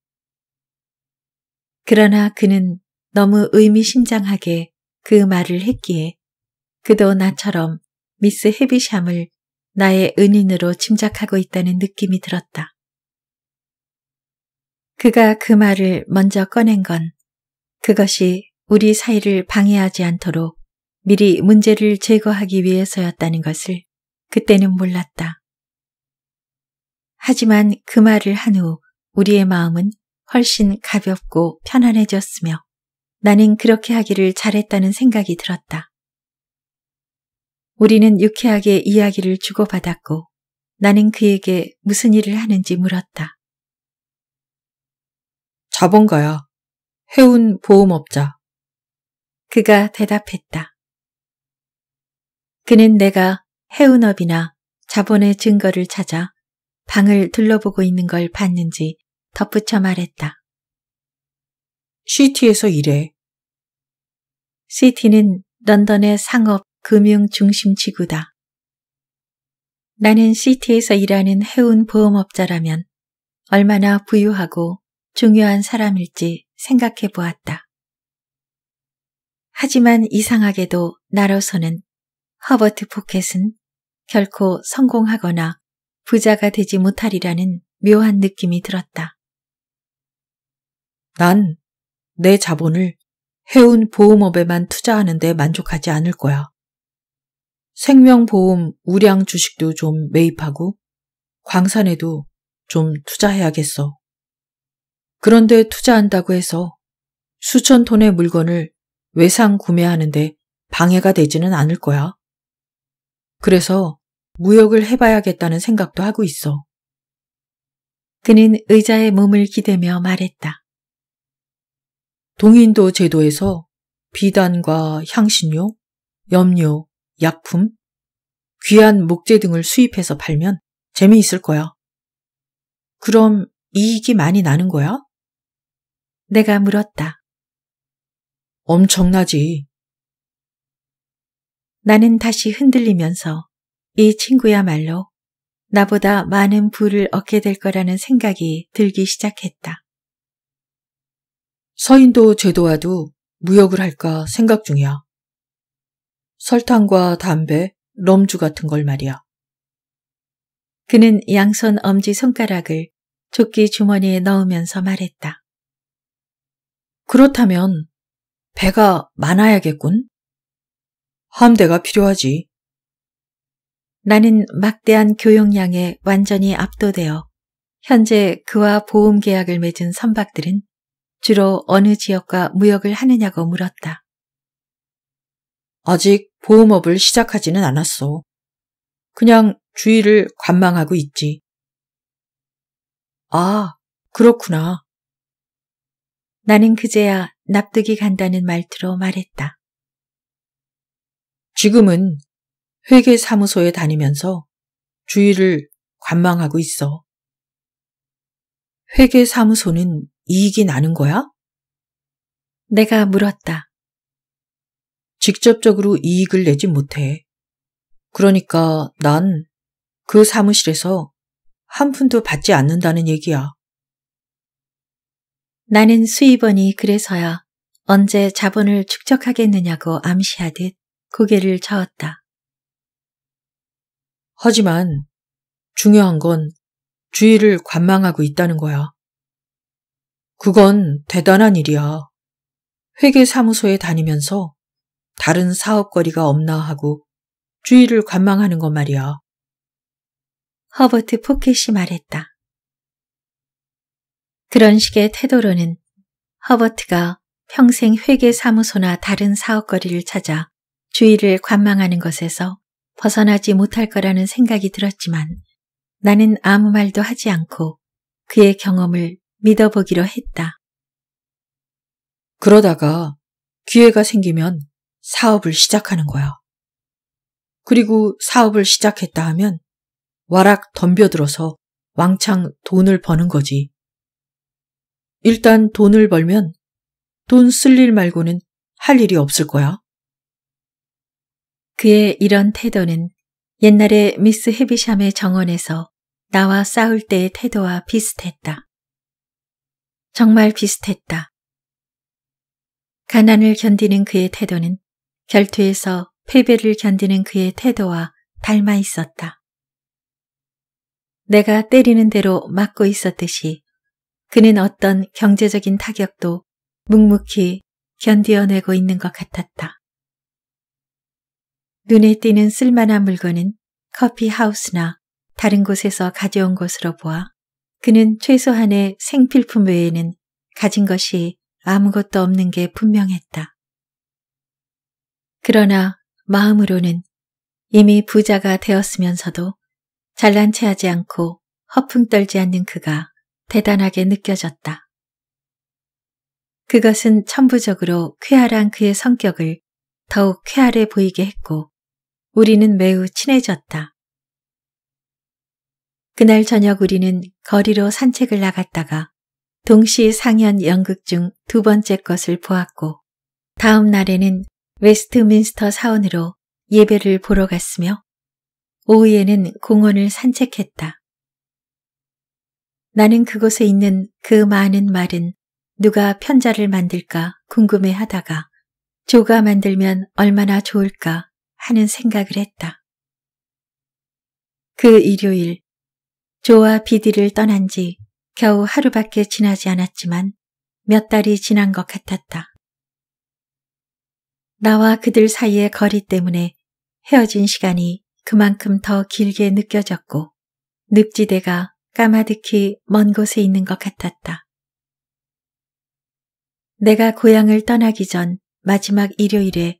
그러나 그는 너무 의미심장하게 그 말을 했기에 그도 나처럼 미스 헤비샴을 나의 은인으로 짐작하고 있다는 느낌이 들었다. 그가 그 말을 먼저 꺼낸 건 그것이 우리 사이를 방해하지 않도록 미리 문제를 제거하기 위해서였다는 것을 그때는 몰랐다. 하지만 그 말을 한 후 우리의 마음은 훨씬 가볍고 편안해졌으며 나는 그렇게 하기를 잘했다는 생각이 들었다. 우리는 유쾌하게 이야기를 주고받았고 나는 그에게 무슨 일을 하는지 물었다. 자본가야. 해운 보험업자. 그가 대답했다. 그는 내가 해운업이나 자본의 증거를 찾아 방을 둘러보고 있는 걸 봤는지 덧붙여 말했다. 시티에서 일해. 시티는 런던의 상업 금융 중심 지구다. 나는 시티에서 일하는 해운 보험업자라면 얼마나 부유하고 중요한 사람일지 생각해 보았다. 하지만 이상하게도 나로서는 허버트 포켓은 결코 성공하거나 부자가 되지 못하리라는 묘한 느낌이 들었다. 난내 자본을 해운 보험업에만 투자하는데 만족하지 않을 거야. 생명보험 우량 주식도 좀 매입하고 광산에도 좀 투자해야겠어. 그런데 투자한다고 해서 수천 톤의 물건을 외상 구매하는데 방해가 되지는 않을 거야. 그래서 무역을 해봐야겠다는 생각도 하고 있어. 그는 의자에 몸을 기대며 말했다. 동인도 제도에서 비단과 향신료, 염료, 약품, 귀한 목재 등을 수입해서 팔면 재미있을 거야. 그럼 이익이 많이 나는 거야? 내가 물었다. 엄청나지. 나는 다시 흔들리면서 이 친구야말로 나보다 많은 부를 얻게 될 거라는 생각이 들기 시작했다. 서인도 제도와도 무역을 할까 생각 중이야. 설탕과 담배, 럼주 같은 걸 말이야. 그는 양손 엄지 손가락을 조끼 주머니에 넣으면서 말했다. 그렇다면 배가 많아야겠군. 함대가 필요하지. 나는 막대한 교역량에 완전히 압도되어 현재 그와 보험 계약을 맺은 선박들은 주로 어느 지역과 무역을 하느냐고 물었다. 아직 보험업을 시작하지는 않았어. 그냥 주위를 관망하고 있지. 아, 그렇구나. 나는 그제야 납득이 간다는 말투로 말했다. 지금은 회계사무소에 다니면서 주위를 관망하고 있어. 회계사무소는 이익이 나는 거야? 내가 물었다. 직접적으로 이익을 내지 못해. 그러니까 난 그 사무실에서 한 푼도 받지 않는다는 얘기야. 나는 수입원이 그래서야 언제 자본을 축적하겠느냐고 암시하듯 고개를 저었다. 하지만 중요한 건 주의를 관망하고 있다는 거야. 그건 대단한 일이야. 회계사무소에 다니면서 다른 사업거리가 없나 하고 주위를 관망하는 것 말이야. 허버트 포켓이 말했다. 그런 식의 태도로는 허버트가 평생 회계사무소나 다른 사업거리를 찾아 주위를 관망하는 것에서 벗어나지 못할 거라는 생각이 들었지만 나는 아무 말도 하지 않고 그의 경험을 믿어보기로 했다. 그러다가 기회가 생기면 사업을 시작하는 거야. 그리고 사업을 시작했다 하면 와락 덤벼들어서 왕창 돈을 버는 거지. 일단 돈을 벌면 돈 쓸 일 말고는 할 일이 없을 거야. 그의 이런 태도는 옛날에 미스 헤비샴의 정원에서 나와 싸울 때의 태도와 비슷했다. 정말 비슷했다. 가난을 견디는 그의 태도는 결투에서 패배를 견디는 그의 태도와 닮아 있었다. 내가 때리는 대로 맞고 있었듯이 그는 어떤 경제적인 타격도 묵묵히 견디어내고 있는 것 같았다. 눈에 띄는 쓸만한 물건은 커피하우스나 다른 곳에서 가져온 것으로 보아 그는 최소한의 생필품 외에는 가진 것이 아무것도 없는 게 분명했다. 그러나 마음으로는 이미 부자가 되었으면서도 잘난 체 하지 않고 허풍 떨지 않는 그가 대단하게 느껴졌다. 그것은 천부적으로 쾌활한 그의 성격을 더욱 쾌활해 보이게 했고 우리는 매우 친해졌다. 그날 저녁 우리는 거리로 산책을 나갔다가 동시 상연 연극 중 두 번째 것을 보았고 다음 날에는 웨스트민스터 사원으로 예배를 보러 갔으며 오후에는 공원을 산책했다. 나는 그곳에 있는 그 많은 말은 누가 편자를 만들까 궁금해 하다가 조가 만들면 얼마나 좋을까 하는 생각을 했다. 그 일요일 조와 비디를 떠난 지 겨우 하루밖에 지나지 않았지만 몇 달이 지난 것 같았다. 나와 그들 사이의 거리 때문에 헤어진 시간이 그만큼 더 길게 느껴졌고 늪지대가 까마득히 먼 곳에 있는 것 같았다. 내가 고향을 떠나기 전 마지막 일요일에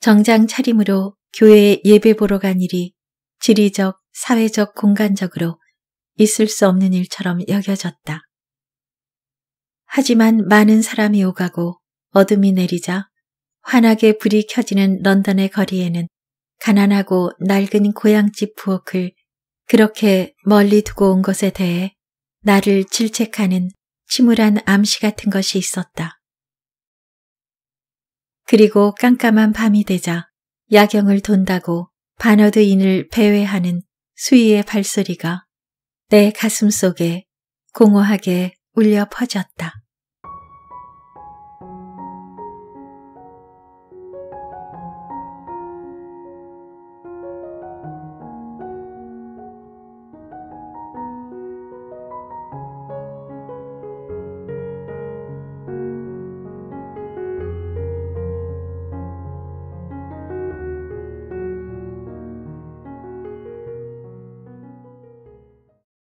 정장 차림으로 교회에 예배 보러 간 일이 지리적, 사회적, 공간적으로 있을 수 없는 일처럼 여겨졌다. 하지만 많은 사람이 오가고 어둠이 내리자 환하게 불이 켜지는 런던의 거리에는 가난하고 낡은 고향집 부엌을 그렇게 멀리 두고 온 것에 대해 나를 질책하는 침울한 암시 같은 것이 있었다. 그리고 깜깜한 밤이 되자 야경을 돈다고 바너드인을 배회하는 수위의 발소리가 내 가슴 속에 공허하게 울려 퍼졌다.